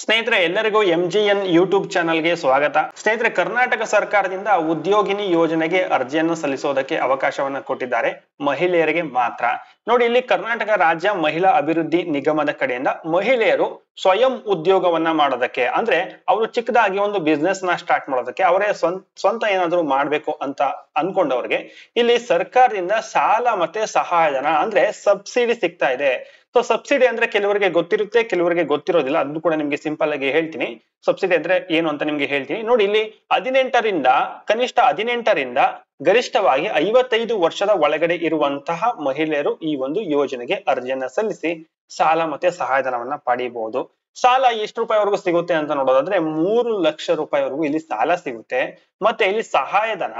ಸ್ನೇಹಿತರೆ ಎಲ್ಲರಿಗೂ M G N YouTube ಚಾನಲ್ಗೆ ಸ್ವಾಗತ ಸ್ನೇಹಿತರೆ ಕರ್ನಾಟಕ ಸರ್ಕಾರದಿಂದ ಉದ್ಯೋಗಿನಿ ಯೋಜನೆಗೆ ಅರ್ಜಿಯನ್ನು ಸಲ್ಲಿಸೋದಕ್ಕೆ ಅವಕಾಶವನ್ನು ಕೊಟ್ಟಿದ್ದಾರೆ ಮಹಿಳೆಯರಿಗೆ ಮಾತ್ರ ನೋಡಿ ಇಲ್ಲಿ ಕರ್ನಾಟಕ ರಾಜ್ಯ ಮಹಿಳಾ ಅಭಿವೃದ್ಧಿ ನಿಗಮದ ಕಡೆಯಿಂದ ಮಹಿಳೆಯರು ಸ್ವಯಂ ಉದ್ಯೋಗವನ್ನ ಮಾಡೋದಕ್ಕೆ ಅಂದ್ರೆ ಅವರು ಚಿಕ್ಕದಾಗಿ ಒಂದು ಬಿಸ್ನೆಸ್ ನ ಸ್ಟಾರ್ಟ್ ಮಾಡೋದಕ್ಕೆ ಅವರೇ ಸ್ವಂತ ಸ್ವಂತ ಏನಾದ್ರು ಮಾಡ್ಬೇಕು ಅಂತ ಅನ್ಕೊಂಡವ್ರಿಗೆ ಇಲ್ಲಿ ಸರ್ಕಾರದಿಂದ ಸಾಲ ಮತ್ತೆ ಸಹಾಯಧನ ಅಂದ್ರೆ ಸಬ್ಸಿಡಿ ಸಿಗ್ತಾ ಇದೆ ಸೊ ಸಬ್ಸಿಡಿ ಅಂದ್ರೆ ಕೆಲವರಿಗೆ ಗೊತ್ತಿರುತ್ತೆ ಕೆಲವರಿಗೆ ಗೊತ್ತಿರೋದಿಲ್ಲ ಅದು ಕೂಡ ನಿಮ್ಗೆ ಸಿಂಪಲ್ ಆಗಿ ಹೇಳ್ತೀನಿ ಸಬ್ಸಿಡಿ ಅಂದ್ರೆ ಏನು ಅಂತ ನಿಮ್ಗೆ ಹೇಳ್ತೀನಿ ನೋಡಿ ಇಲ್ಲಿ ಹದಿನೆಂಟರಿಂದ ಕನಿಷ್ಠ ಹದಿನೆಂಟರಿಂದ ಗರಿಷ್ಠವಾಗಿ ಐವತ್ತೈದು ವರ್ಷದ ಒಳಗಡೆ ಇರುವಂತಹ ಮಹಿಳೆಯರು ಈ ಒಂದು ಯೋಜನೆಗೆ ಅರ್ಜಿಯನ್ನ ಸಲ್ಲಿಸಿ ಸಾಲ ಮತ್ತೆ ಸಹಾಯಧನವನ್ನ ಪಡೆಯಬಹುದು ಸಾಲ ಎಷ್ಟು ರೂಪಾಯಿವರೆಗೂ ಸಿಗುತ್ತೆ ಅಂತ ನೋಡೋದಾದ್ರೆ ಮೂರು ಲಕ್ಷ ರೂಪಾಯಿವರೆಗೂ ಇಲ್ಲಿ ಸಾಲ ಸಿಗುತ್ತೆ ಮತ್ತೆ ಇಲ್ಲಿ ಸಹಾಯಧನ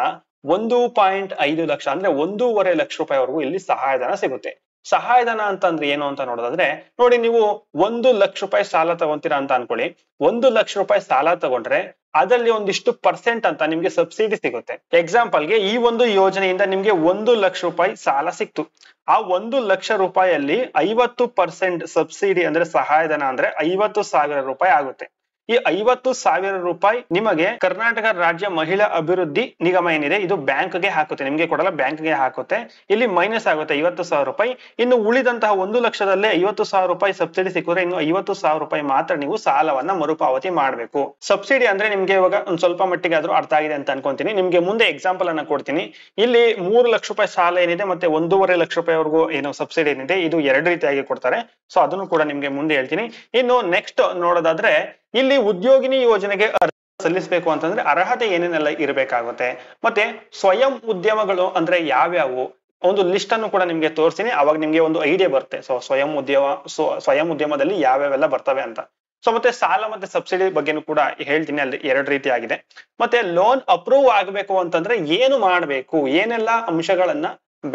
ಒಂದು ಪಾಯಿಂಟ್ ಐದು ಲಕ್ಷ ಅಂದ್ರೆ ಒಂದೂವರೆ ಲಕ್ಷ ರೂಪಾಯಿವರೆಗೂ ಇಲ್ಲಿ ಸಹಾಯಧನ ಸಿಗುತ್ತೆ ಸಹಾಯಧನ ಅಂತಂದ್ರೆ ಏನು ಅಂತ ನೋಡೋದಾದ್ರೆ ನೋಡಿ ನೀವು ಒಂದು ಲಕ್ಷ ರೂಪಾಯಿ ಸಾಲ ತಗೊಂತೀರಾ ಅಂತ ಅನ್ಕೊಳ್ಳಿ ಒಂದು ಲಕ್ಷ ರೂಪಾಯಿ ಸಾಲ ತಗೊಂಡ್ರೆ ಅದರಲ್ಲಿ ಒಂದಿಷ್ಟು ಪರ್ಸೆಂಟ್ ಅಂತ ನಿಮ್ಗೆ ಸಬ್ಸಿಡಿ ಸಿಗುತ್ತೆ ಎಕ್ಸಾಂಪಲ್ಗೆ ಈ ಒಂದು ಯೋಜನೆಯಿಂದ ನಿಮ್ಗೆ ಒಂದು ಲಕ್ಷ ರೂಪಾಯಿ ಸಾಲ ಸಿಕ್ತು ಆ ಒಂದು ಲಕ್ಷ ರೂಪಾಯಲ್ಲಿ ಐವತ್ತು ಪರ್ಸೆಂಟ್ ಸಬ್ಸಿಡಿ ಅಂದ್ರೆ ಸಹಾಯಧನ ಅಂದ್ರೆ ಐವತ್ತು ಸಾವಿರ ರೂಪಾಯಿ ಆಗುತ್ತೆ ಈ ಐವತ್ತು ಸಾವಿರ ರೂಪಾಯಿ ನಿಮಗೆ ಕರ್ನಾಟಕ ರಾಜ್ಯ ಮಹಿಳಾ ಅಭಿವೃದ್ಧಿ ನಿಗಮ ಏನಿದೆ ಇದು ಬ್ಯಾಂಕ್ಗೆ ಹಾಕುತ್ತೆ ನಿಮಗೆ ಕೊಡಲ್ಲ ಬ್ಯಾಂಕ್ಗೆ ಹಾಕುತ್ತೆ ಇಲ್ಲಿ ಮೈನಸ್ ಆಗುತ್ತೆ ಐವತ್ತು ಸಾವಿರ ರೂಪಾಯಿ ಇನ್ನು ಉಳಿದಂತಹ ಒಂದು ಲಕ್ಷದಲ್ಲೇ ಐವತ್ತು ಸಾವಿರ ರೂಪಾಯಿ ಸಬ್ಸಿಡಿ ಸಿಕ್ಕಿದ್ರೆ ಇನ್ನು ಐವತ್ತು ಸಾವಿರ ರೂಪಾಯಿ ಮಾತ್ರ ನೀವು ಸಾಲವನ್ನ ಮರುಪಾವತಿ ಮಾಡಬೇಕು ಸಬ್ಸಿಡಿ ಅಂದ್ರೆ ನಿಮ್ಗೆ ಇವಾಗ ಒಂದ್ ಸ್ವಲ್ಪ ಮಟ್ಟಿಗೆ ಆದ್ರೂ ಅರ್ಥ ಆಗಿದೆ ಅಂತ ಅನ್ಕೊಂತೀನಿ ನಿಮ್ಗೆ ಮುಂದೆ ಎಕ್ಸಾಂಪಲ್ ಅನ್ನ ಕೊಡ್ತೀನಿ ಇಲ್ಲಿ ಮೂರು ಲಕ್ಷ ರೂಪಾಯಿ ಸಾಲ ಏನಿದೆ ಮತ್ತೆ ಒಂದೂವರೆ ಲಕ್ಷ ರೂಪಾಯಿವರೆಗೂ ಏನು ಸಬ್ಸಿಡಿ ಏನಿದೆ ಇದು ಎರಡು ರೀತಿಯಾಗಿ ಕೊಡ್ತಾರೆ ಸೊ ಅದನ್ನು ಕೂಡ ನಿಮ್ಗೆ ಮುಂದೆ ಹೇಳ್ತೀನಿ ಇನ್ನು ನೆಕ್ಸ್ಟ್ ನೋಡೋದಾದ್ರೆ ಇಲ್ಲಿ ಉದ್ಯೋಗಿನಿ ಯೋಜನೆಗೆ ಅರ್ಜಿ ಸಲ್ಲಿಸಬೇಕು ಅಂತಂದ್ರೆ ಅರ್ಹತೆ ಏನೇನೆಲ್ಲ ಇರಬೇಕಾಗುತ್ತೆ ಮತ್ತೆ ಸ್ವಯಂ ಉದ್ಯಮಗಳು ಅಂದ್ರೆ ಯಾವ್ಯಾವು ಒಂದು ಲಿಸ್ಟ್ ಅನ್ನು ಕೂಡ ನಿಮ್ಗೆ ತೋರಿಸ್ತೀನಿ ಅವಾಗ ನಿಮ್ಗೆ ಒಂದು ಐಡಿಯಾ ಬರುತ್ತೆ ಸೊ ಸ್ವಯಂ ಉದ್ಯಮ ಸ್ವಯಂ ಉದ್ಯಮದಲ್ಲಿ ಯಾವ್ಯಾವೆಲ್ಲ ಬರ್ತವೆ ಅಂತ ಸೊ ಮತ್ತೆ ಸಾಲ ಮತ್ತೆ ಸಬ್ಸಿಡಿ ಬಗ್ಗೆನೂ ಕೂಡ ಹೇಳ್ತೀನಿ ಅಲ್ಲಿ ಎರಡು ರೀತಿ ಆಗಿದೆ ಮತ್ತೆ ಲೋನ್ ಅಪ್ರೂವ್ ಆಗಬೇಕು ಅಂತಂದ್ರೆ ಏನು ಮಾಡಬೇಕು ಏನೆಲ್ಲ ಅಂಶಗಳನ್ನ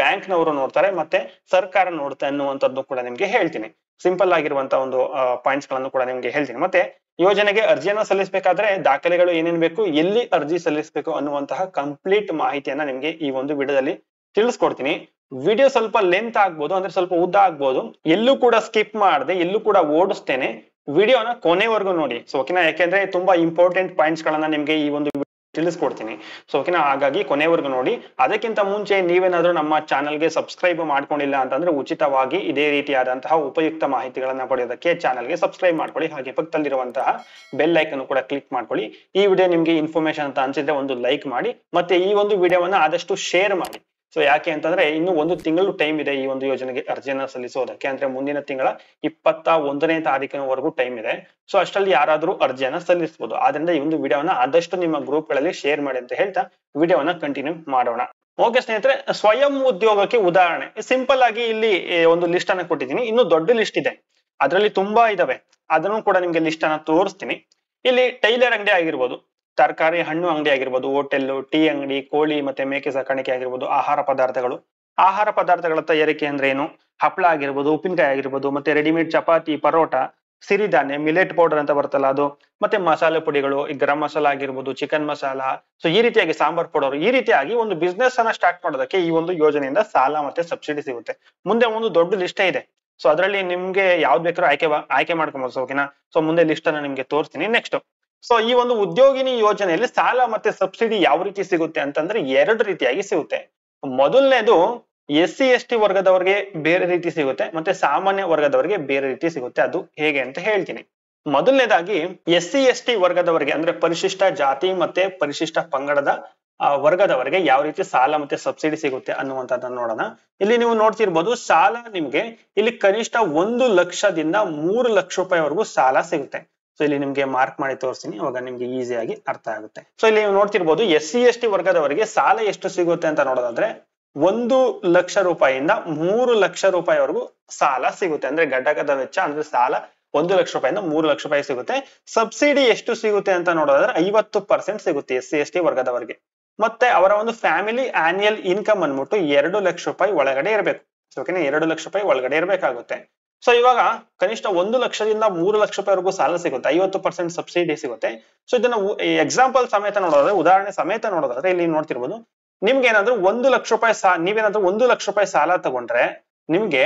ಬ್ಯಾಂಕ್ನವರು ನೋಡ್ತಾರೆ ಮತ್ತೆ ಸರ್ಕಾರ ನೋಡುತ್ತೆ ಅನ್ನುವಂಥದ್ದು ಕೂಡ ನಿಮ್ಗೆ ಹೇಳ್ತೀನಿ ಸಿಂಪಲ್ ಆಗಿರುವಂತ ಒಂದು ಪಾಯಿಂಟ್ಸ್ ಗಳನ್ನು ಕೂಡ ನಿಮ್ಗೆ ಹೇಳ್ತೀನಿ ಮತ್ತೆ ಯೋಜನೆಗೆ ಅರ್ಜಿಯನ್ನ ಸಲ್ಲಿಸಬೇಕಾದ್ರೆ ದಾಖಲೆಗಳು ಏನೇನ್ ಬೇಕು ಎಲ್ಲಿ ಅರ್ಜಿ ಸಲ್ಲಿಸಬೇಕು ಅನ್ನುವಂತಹ ಕಂಪ್ಲೀಟ್ ಮಾಹಿತಿಯನ್ನ ನಿಮ್ಗೆ ಈ ಒಂದು ವಿಡಿಯೋದಲ್ಲಿ ತಿಳಿಸ್ಕೊಡ್ತೀನಿ ವಿಡಿಯೋ ಸ್ವಲ್ಪ ಲೆಂತ್ ಆಗ್ಬೋದು ಅಂದ್ರೆ ಸ್ವಲ್ಪ ಉದ್ದ ಆಗ್ಬೋದು ಎಲ್ಲೂ ಕೂಡ ಸ್ಕಿಪ್ ಮಾಡದೆ ಎಲ್ಲೂ ಕೂಡ ಓಡಿಸ್ತೇನೆ ವಿಡಿಯೋನ ಕೊನೆವರೆಗೂ ನೋಡಿ ಸೊ ಓಕೆನಾ ಯಾಕೆಂದ್ರೆ ತುಂಬಾ ಇಂಪಾರ್ಟೆಂಟ್ ಪಾಯಿಂಟ್ಸ್ ಗಳನ್ನ ನಿಮ್ಗೆ ಈ ಒಂದು ತಿಳಿಸ್ಕೊಡ್ತೀನಿ ಸೊ ಓಕೆನಾ ಹಾಗಾಗಿ ಕೊನೆವರೆಗೂ ನೋಡಿ ಅದಕ್ಕಿಂತ ಮುಂಚೆ ನೀವೇನಾದರೂ ನಮ್ಮ ಚಾನಲ್ಗೆ ಸಬ್ಸ್ಕ್ರೈಬ್ ಮಾಡ್ಕೊಂಡಿಲ್ಲ ಅಂತಂದ್ರೆ ಉಚಿತವಾಗಿ ಇದೇ ರೀತಿಯಾದಂತಹ ಉಪಯುಕ್ತ ಮಾಹಿತಿಗಳನ್ನ ಪಡೆಯೋದಕ್ಕೆ ಚಾನಲ್ಗೆ ಸಬ್ಸ್ಕ್ರೈಬ್ ಮಾಡ್ಕೊಳ್ಳಿ ಹಾಗೆ ಪಕ್ಕದಲ್ಲಿರುವಂತಹ ಬೆಲ್ ಐಕನ್ ಕೂಡ ಕ್ಲಿಕ್ ಮಾಡ್ಕೊಳ್ಳಿ ಈ ವಿಡಿಯೋ ನಿಮ್ಗೆ ಇನ್ಫಾರ್ಮೇಶನ್ ಅಂತ ಅನ್ಸಿದ್ರೆ ಒಂದು ಲೈಕ್ ಮಾಡಿ ಮತ್ತೆ ಈ ಒಂದು ವಿಡಿಯೋವನ್ನ ಆದಷ್ಟು ಶೇರ್ ಮಾಡಿ ಸೊ ಯಾಕೆ ಅಂತಂದ್ರೆ ಇನ್ನು ಒಂದು ತಿಂಗಳು ಟೈಮ್ ಇದೆ ಈ ಒಂದು ಯೋಜನೆಗೆ ಅರ್ಜಿಯನ್ನ ಸಲ್ಲಿಸೋದಕ್ಕೆ ಅಂದ್ರೆ ಮುಂದಿನ ತಿಂಗಳ ಇಪ್ಪತ್ತ ಒಂದನೇ ತಾರೀಕಿನವರೆಗೂ ಟೈಮ್ ಇದೆ ಸೊ ಅಷ್ಟರಲ್ಲಿ ಯಾರಾದ್ರೂ ಅರ್ಜಿಯನ್ನ ಸಲ್ಲಿಸಬಹುದು ಆದ್ರಿಂದ ಈ ಒಂದು ವಿಡಿಯೋನ ಆದಷ್ಟು ನಿಮ್ಮ ಗ್ರೂಪ್ ಗಳಲ್ಲಿ ಶೇರ್ ಮಾಡಿ ಅಂತ ಹೇಳ್ತಾ ವಿಡಿಯೋವನ್ನ ಕಂಟಿನ್ಯೂ ಮಾಡೋಣ ಓಕೆ ಸ್ನೇಹಿತರೆ ಸ್ವಯಂ ಉದ್ಯೋಗಕ್ಕೆ ಉದಾಹರಣೆ ಸಿಂಪಲ್ ಆಗಿ ಇಲ್ಲಿ ಒಂದು ಲಿಸ್ಟ್ ಅನ್ನ ಕೊಟ್ಟಿದ್ದೀನಿ ಇನ್ನು ದೊಡ್ಡ ಲಿಸ್ಟ್ ಇದೆ ಅದರಲ್ಲಿ ತುಂಬಾ ಇದಾವೆ ಅದನ್ನು ಕೂಡ ನಿಮ್ಗೆ ಲಿಸ್ಟ್ ಅನ್ನ ತೋರಿಸ್ತೀನಿ ಇಲ್ಲಿ ಟೈಲರ್ ಅಂಗಡಿ ಆಗಿರ್ಬೋದು ತರಕಾರಿ ಹಣ್ಣು ಅಂಗಡಿ ಆಗಿರ್ಬೋದು ಹೋಟೆಲ್ ಟೀ ಅಂಗಡಿ ಕೋಳಿ ಮತ್ತೆ ಮೇಕೆ ಸಾಕಾಣಿಕೆ ಆಗಿರ್ಬೋದು ಆಹಾರ ಪದಾರ್ಥಗಳು ಆಹಾರ ಪದಾರ್ಥಗಳ ತಯಾರಿಕೆ ಅಂದ್ರೆ ಏನು ಹಪ್ಳ ಆಗಿರ್ಬೋದು ಉಪ್ಪಿನಕಾಯಿ ಆಗಿರ್ಬೋದು ಮತ್ತೆ ರೆಡಿಮೇಡ್ ಚಪಾತಿ ಪರೋಟ ಸಿರಿಧಾನ್ಯ ಮಿಲೆಟ್ ಪೌಡರ್ ಅಂತ ಬರ್ತಲ್ಲ ಅದು ಮತ್ತೆ ಮಸಾಲೆ ಪುಡಿಗಳು ಈ ಗರಂ ಮಸಾಲ ಆಗಿರ್ಬೋದು ಚಿಕನ್ ಮಸಾಲ ಸೊ ಈ ರೀತಿಯಾಗಿ ಸಾಂಬಾರ್ ಪೌಡರ್ ಈ ರೀತಿಯಾಗಿ ಒಂದು ಬಿಸ್ನೆಸ್ ಅನ್ನ ಸ್ಟಾರ್ಟ್ ಮಾಡೋದಕ್ಕೆ ಈ ಒಂದು ಯೋಜನೆಯಿಂದ ಸಾಲ ಮತ್ತೆ ಸಬ್ಸಿಡಿ ಸಿಗುತ್ತೆ ಮುಂದೆ ಒಂದು ದೊಡ್ಡ ಲಿಸ್ಟ್ ಇದೆ ಸೊ ಅದರಲ್ಲಿ ನಿಮ್ಗೆ ಯಾವ್ದು ಬೇಕಾದ್ರೂ ಆಯ್ಕೆ ಆಯ್ಕೆ ಮಾಡ್ಕೊಬೋದು ಓಕೆನಾ ಸೊ ಮುಂದೆ ಲಿಸ್ಟ್ ಅನ್ನ ನಿಮ್ಗೆ ತೋರಿಸ್ತೀನಿ ನೆಕ್ಸ್ಟ್ ಸೊ ಈ ಒಂದು ಉದ್ಯೋಗಿನಿ ಯೋಜನೆಯಲ್ಲಿ ಸಾಲ ಮತ್ತೆ ಸಬ್ಸಿಡಿ ಯಾವ ರೀತಿ ಸಿಗುತ್ತೆ ಅಂತಂದ್ರೆ ಎರಡು ರೀತಿಯಾಗಿ ಸಿಗುತ್ತೆ ಮೊದಲನೇದು ಎಸ್ ಸಿ ಎಸ್ ಟಿ ವರ್ಗದವರಿಗೆ ಬೇರೆ ರೀತಿ ಸಿಗುತ್ತೆ ಮತ್ತೆ ಸಾಮಾನ್ಯ ವರ್ಗದವರಿಗೆ ಬೇರೆ ರೀತಿ ಸಿಗುತ್ತೆ ಅದು ಹೇಗೆ ಅಂತ ಹೇಳ್ತೀನಿ ಮೊದಲನೇದಾಗಿ ಎಸ್ ಸಿ ಎಸ್ ಟಿ ವರ್ಗದವರಿಗೆ ಅಂದ್ರೆ ಪರಿಶಿಷ್ಟ ಜಾತಿ ಮತ್ತೆ ಪರಿಶಿಷ್ಟ ಪಂಗಡದ ವರ್ಗದವರಿಗೆ ಯಾವ ರೀತಿ ಸಾಲ ಮತ್ತೆ ಸಬ್ಸಿಡಿ ಸಿಗುತ್ತೆ ಅನ್ನುವಂಥದ್ದನ್ನ ನೋಡೋಣ ಇಲ್ಲಿ ನೀವು ನೋಡ್ತಿರ್ಬೋದು ಸಾಲ ನಿಮ್ಗೆ ಇಲ್ಲಿ ಕನಿಷ್ಠ ಒಂದು ಲಕ್ಷದಿಂದ ಮೂರು ಲಕ್ಷ ರೂಪಾಯಿವರೆಗೂ ಸಾಲ ಸಿಗುತ್ತೆ ಸೊ ಇಲ್ಲಿ ನಿಮ್ಗೆ ಮಾರ್ಕ್ ಮಾಡಿ ತೋರಿಸ್ತೀನಿ ಅವಾಗ ನಿಮ್ಗೆ ಆಗಿ ಅರ್ಥ ಆಗುತ್ತೆ ಸೊ ಇಲ್ಲಿ ನೀವು ನೋಡ್ತಿರ್ಬೋದು ಎಸ್ ಸಿ ಎಸ್ ಟಿ ವರ್ಗದವರಿಗೆ ಸಾಲ ಎಷ್ಟು ಸಿಗುತ್ತೆ ಅಂತ ನೋಡೋದಾದ್ರೆ ಒಂದು ಲಕ್ಷ ರೂಪಾಯಿಯಿಂದ ಮೂರು ಲಕ್ಷ ರೂಪಾಯಿವರೆಗೂ ಸಾಲ ಸಿಗುತ್ತೆ ಅಂದ್ರೆ ಘಟಕದ ವೆಚ್ಚ ಅಂದ್ರೆ ಸಾಲ ಒಂದು ಲಕ್ಷ ರೂಪಾಯಿಂದ ಮೂರು ಲಕ್ಷ ರೂಪಾಯಿ ಸಿಗುತ್ತೆ ಸಬ್ಸಿಡಿ ಎಷ್ಟು ಸಿಗುತ್ತೆ ಅಂತ ನೋಡೋದಾದ್ರೆ ಐವತ್ತು ಪರ್ಸೆಂಟ್ ಸಿಗುತ್ತೆ ಎಸ್ ಸಿ ಎಸ್ ಟಿ ವರ್ಗದವರಿಗೆ ಮತ್ತೆ ಅವರ ಒಂದು ಫ್ಯಾಮಿಲಿ ಆನ್ಯಲ್ ಇನ್ಕಮ್ ಅನ್ಬಿಟ್ಟು ಎರಡು ಲಕ್ಷ ರೂಪಾಯಿ ಒಳಗಡೆ ಇರಬೇಕು ಓಕೆನಾ ಎರಡು ಲಕ್ಷ ರೂಪಾಯಿ ಒಳಗಡೆ ಇರಬೇಕಾಗುತ್ತೆ ಸೊ ಇವಾಗ ಕನಿಷ್ಠ ಒಂದು ಲಕ್ಷದಿಂದ ಮೂರು ಲಕ್ಷ ರೂಪಾಯಿವರೆಗೂ ಸಾಲ ಸಿಗುತ್ತೆ ಐವತ್ತು ಪರ್ಸೆಂಟ್ ಸಬ್ಸಿಡಿ ಸಿಗುತ್ತೆ ಸೊ ಇದನ್ನ ಎಕ್ಸಾಂಪಲ್ ಸಮೇತ ನೋಡೋದ್ರೆ ಉದಾಹರಣೆ ಸಮೇತ ನೋಡೋದಾದ್ರೆ ಇಲ್ಲಿ ನೋಡ್ತಿರ್ಬೋದು ನಿಮ್ಗೆ ಏನಾದ್ರು ಒಂದು ಲಕ್ಷ ರೂಪಾಯಿ ಸಾ ನೀವೇನಾದ್ರೂ ಒಂದು ಲಕ್ಷ ರೂಪಾಯಿ ಸಾಲ ತಗೊಂಡ್ರೆ ನಿಮ್ಗೆ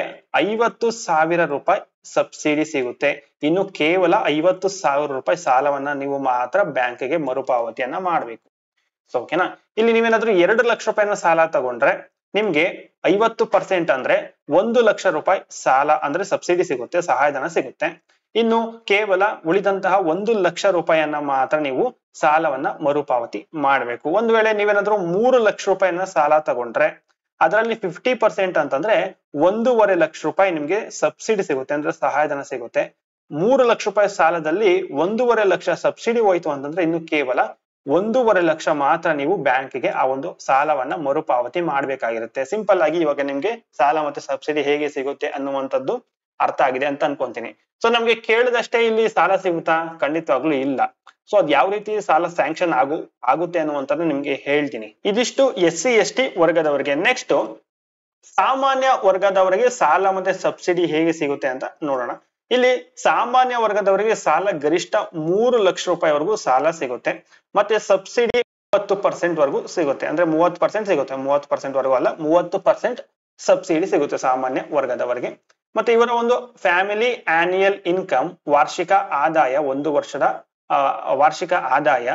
ಐವತ್ತು ಸಾವಿರ ರೂಪಾಯಿ ಸಬ್ಸಿಡಿ ಸಿಗುತ್ತೆ ಇನ್ನು ಕೇವಲ ಐವತ್ತು ಸಾವಿರ ರೂಪಾಯಿ ಸಾಲವನ್ನ ನೀವು ಮಾತ್ರ ಬ್ಯಾಂಕ್ಗೆ ಮರುಪಾವತಿಯನ್ನ ಮಾಡ್ಬೇಕು ಸೊ ಓಕೆನಾ ಇಲ್ಲಿ ನೀವೇನಾದ್ರೂ ಎರಡು ಲಕ್ಷ ರೂಪಾಯಿನ ಸಾಲ ತಗೊಂಡ್ರೆ ನಿಮ್ಗೆ ಐವತ್ತು ಪರ್ಸೆಂಟ್ ಅಂದ್ರೆ ಒಂದು ಲಕ್ಷ ರೂಪಾಯಿ ಸಾಲ ಅಂದ್ರೆ ಸಬ್ಸಿಡಿ ಸಿಗುತ್ತೆ ಸಹಾಯಧನ ಸಿಗುತ್ತೆ ಇನ್ನು ಕೇವಲ ಉಳಿದಂತಹ ಒಂದು ಲಕ್ಷ ರೂಪಾಯಿಯನ್ನ ಮಾತ್ರ ನೀವು ಸಾಲವನ್ನ ಮರುಪಾವತಿ ಮಾಡಬೇಕು ಒಂದು ವೇಳೆ ನೀವೇನಾದ್ರೂ ಮೂರು ಲಕ್ಷ ರೂಪಾಯಿಯನ್ನ ಸಾಲ ತಗೊಂಡ್ರೆ ಅದರಲ್ಲಿ ಫಿಫ್ಟಿ ಪರ್ಸೆಂಟ್ ಅಂತಂದ್ರೆ ಒಂದೂವರೆ ಲಕ್ಷ ರೂಪಾಯಿ ನಿಮ್ಗೆ ಸಬ್ಸಿಡಿ ಸಿಗುತ್ತೆ ಅಂದ್ರೆ ಸಹಾಯಧನ ಸಿಗುತ್ತೆ ಮೂರು ಲಕ್ಷ ರೂಪಾಯಿ ಸಾಲದಲ್ಲಿ ಒಂದೂವರೆ ಲಕ್ಷ ಸಬ್ಸಿಡಿ ಹೋಯ್ತು ಅಂತಂದ್ರೆ ಇನ್ನು ಕೇವಲ ಒಂದೂವರೆ ಲಕ್ಷ ಮಾತ್ರ ನೀವು ಬ್ಯಾಂಕಿಗೆ ಆ ಒಂದು ಸಾಲವನ್ನ ಮರುಪಾವತಿ ಮಾಡಬೇಕಾಗಿರುತ್ತೆ ಸಿಂಪಲ್ ಆಗಿ ಇವಾಗ ನಿಮ್ಗೆ ಸಾಲ ಮತ್ತೆ ಸಬ್ಸಿಡಿ ಹೇಗೆ ಸಿಗುತ್ತೆ ಅನ್ನುವಂಥದ್ದು ಅರ್ಥ ಆಗಿದೆ ಅಂತ ಅನ್ಕೊಂತೀನಿ ಸೊ ನಮ್ಗೆ ಕೇಳಿದಷ್ಟೇ ಇಲ್ಲಿ ಸಾಲ ಸಿಗುತ್ತಾ ಖಂಡಿತವಾಗ್ಲೂ ಇಲ್ಲ ಸೊ ಅದ್ ಯಾವ ರೀತಿ ಸಾಲ ಸ್ಯಾಂಕ್ಷನ್ ಆಗು ಆಗುತ್ತೆ ಅನ್ನುವಂಥದ್ದು ನಿಮ್ಗೆ ಹೇಳ್ತೀನಿ ಇದಿಷ್ಟು ಎಸ್ ಸಿ ಎಸ್ ಟಿ ವರ್ಗದವರಿಗೆ ನೆಕ್ಸ್ಟ್ ಸಾಮಾನ್ಯ ವರ್ಗದವರಿಗೆ ಸಾಲ ಮತ್ತೆ ಸಬ್ಸಿಡಿ ಹೇಗೆ ಸಿಗುತ್ತೆ ಅಂತ ನೋಡೋಣ ಇಲ್ಲಿ ಸಾಮಾನ್ಯ ವರ್ಗದವರಿಗೆ ಸಾಲ ಗರಿಷ್ಠ ಮೂರು ಲಕ್ಷ ರೂಪಾಯಿವರೆಗೂ ಸಾಲ ಸಿಗುತ್ತೆ ಮತ್ತೆ ಸಬ್ಸಿಡಿ ಮೂವತ್ತು ಪರ್ಸೆಂಟ್ ವರೆಗೂ ಸಿಗುತ್ತೆ ಅಂದ್ರೆ ಮೂವತ್ತು ಪರ್ಸೆಂಟ್ ಸಿಗುತ್ತೆ ಮೂವತ್ತು ಪರ್ಸೆಂಟ್ ವರೆಗೂ ಅಲ್ಲ ಮೂವತ್ತು ಪರ್ಸೆಂಟ್ ಸಬ್ಸಿಡಿ ಸಿಗುತ್ತೆ ಸಾಮಾನ್ಯ ವರ್ಗದವರಿಗೆ ಮತ್ತೆ ಇವರ ಒಂದು ಫ್ಯಾಮಿಲಿ ಆನ್ಯುಯಲ್ ಇನ್ಕಮ್ ವಾರ್ಷಿಕ ಆದಾಯ ಒಂದು ವರ್ಷದ ವಾರ್ಷಿಕ ಆದಾಯ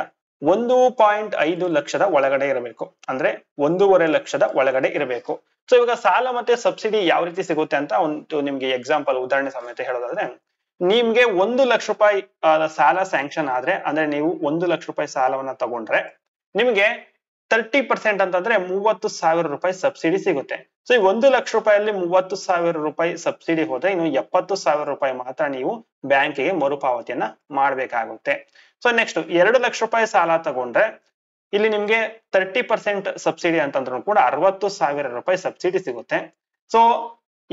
ಒಂದು ಪಾಯಿಂಟ್ ಐದು ಲಕ್ಷದ ಒಳಗಡೆ ಇರಬೇಕು ಅಂದ್ರೆ ಒಂದೂವರೆ ಲಕ್ಷದ ಒಳಗಡೆ ಇರಬೇಕು ಸೊ ಇವಾಗ ಸಾಲ ಮತ್ತೆ ಸಬ್ಸಿಡಿ ಯಾವ ರೀತಿ ಸಿಗುತ್ತೆ ಅಂತ ಒಂದು ನಿಮ್ಗೆ ಎಕ್ಸಾಂಪಲ್ ಉದಾಹರಣೆ ಸಮೇತ ಹೇಳೋದಾದ್ರೆ ನಿಮ್ಗೆ ಒಂದು ಲಕ್ಷ ರೂಪಾಯಿ ಸಾಲ ಸ್ಯಾಂಕ್ಷನ್ ಆದ್ರೆ ಅಂದ್ರೆ ನೀವು ಒಂದು ಲಕ್ಷ ರೂಪಾಯಿ ಸಾಲವನ್ನ ತಗೊಂಡ್ರೆ ನಿಮ್ಗೆ ತರ್ಟಿ ಪರ್ಸೆಂಟ್ ಅಂತಂದ್ರೆ ಮೂವತ್ತು ಸಾವಿರ ರೂಪಾಯಿ ಸಬ್ಸಿಡಿ ಸಿಗುತ್ತೆ ಸೊ ಈ ಒಂದು ಲಕ್ಷ ರೂಪಾಯಿಯಲ್ಲಿ ಮೂವತ್ತು ಸಾವಿರ ರೂಪಾಯಿ ಸಬ್ಸಿಡಿ ಹೋದ್ರೆ ಇನ್ನು ಎಪ್ಪತ್ತು ಸಾವಿರ ರೂಪಾಯಿ ಮಾತ್ರ ನೀವು ಬ್ಯಾಂಕಿಗೆ ಮರುಪಾವತಿಯನ್ನ ಮಾಡಬೇಕಾಗುತ್ತೆ ಸೊ ನೆಕ್ಸ್ಟ್ ಎರಡು ಲಕ್ಷ ರೂಪಾಯಿ ಸಾಲ ತಗೊಂಡ್ರೆ ಇಲ್ಲಿ ನಿಮ್ಗೆ ತರ್ಟಿ ಪರ್ಸೆಂಟ್ ಸಬ್ಸಿಡಿ ಅಂತಂದ್ರೂ ಕೂಡ ಅರವತ್ತು ಸಾವಿರ ರೂಪಾಯಿ ಸಬ್ಸಿಡಿ ಸಿಗುತ್ತೆ ಸೊ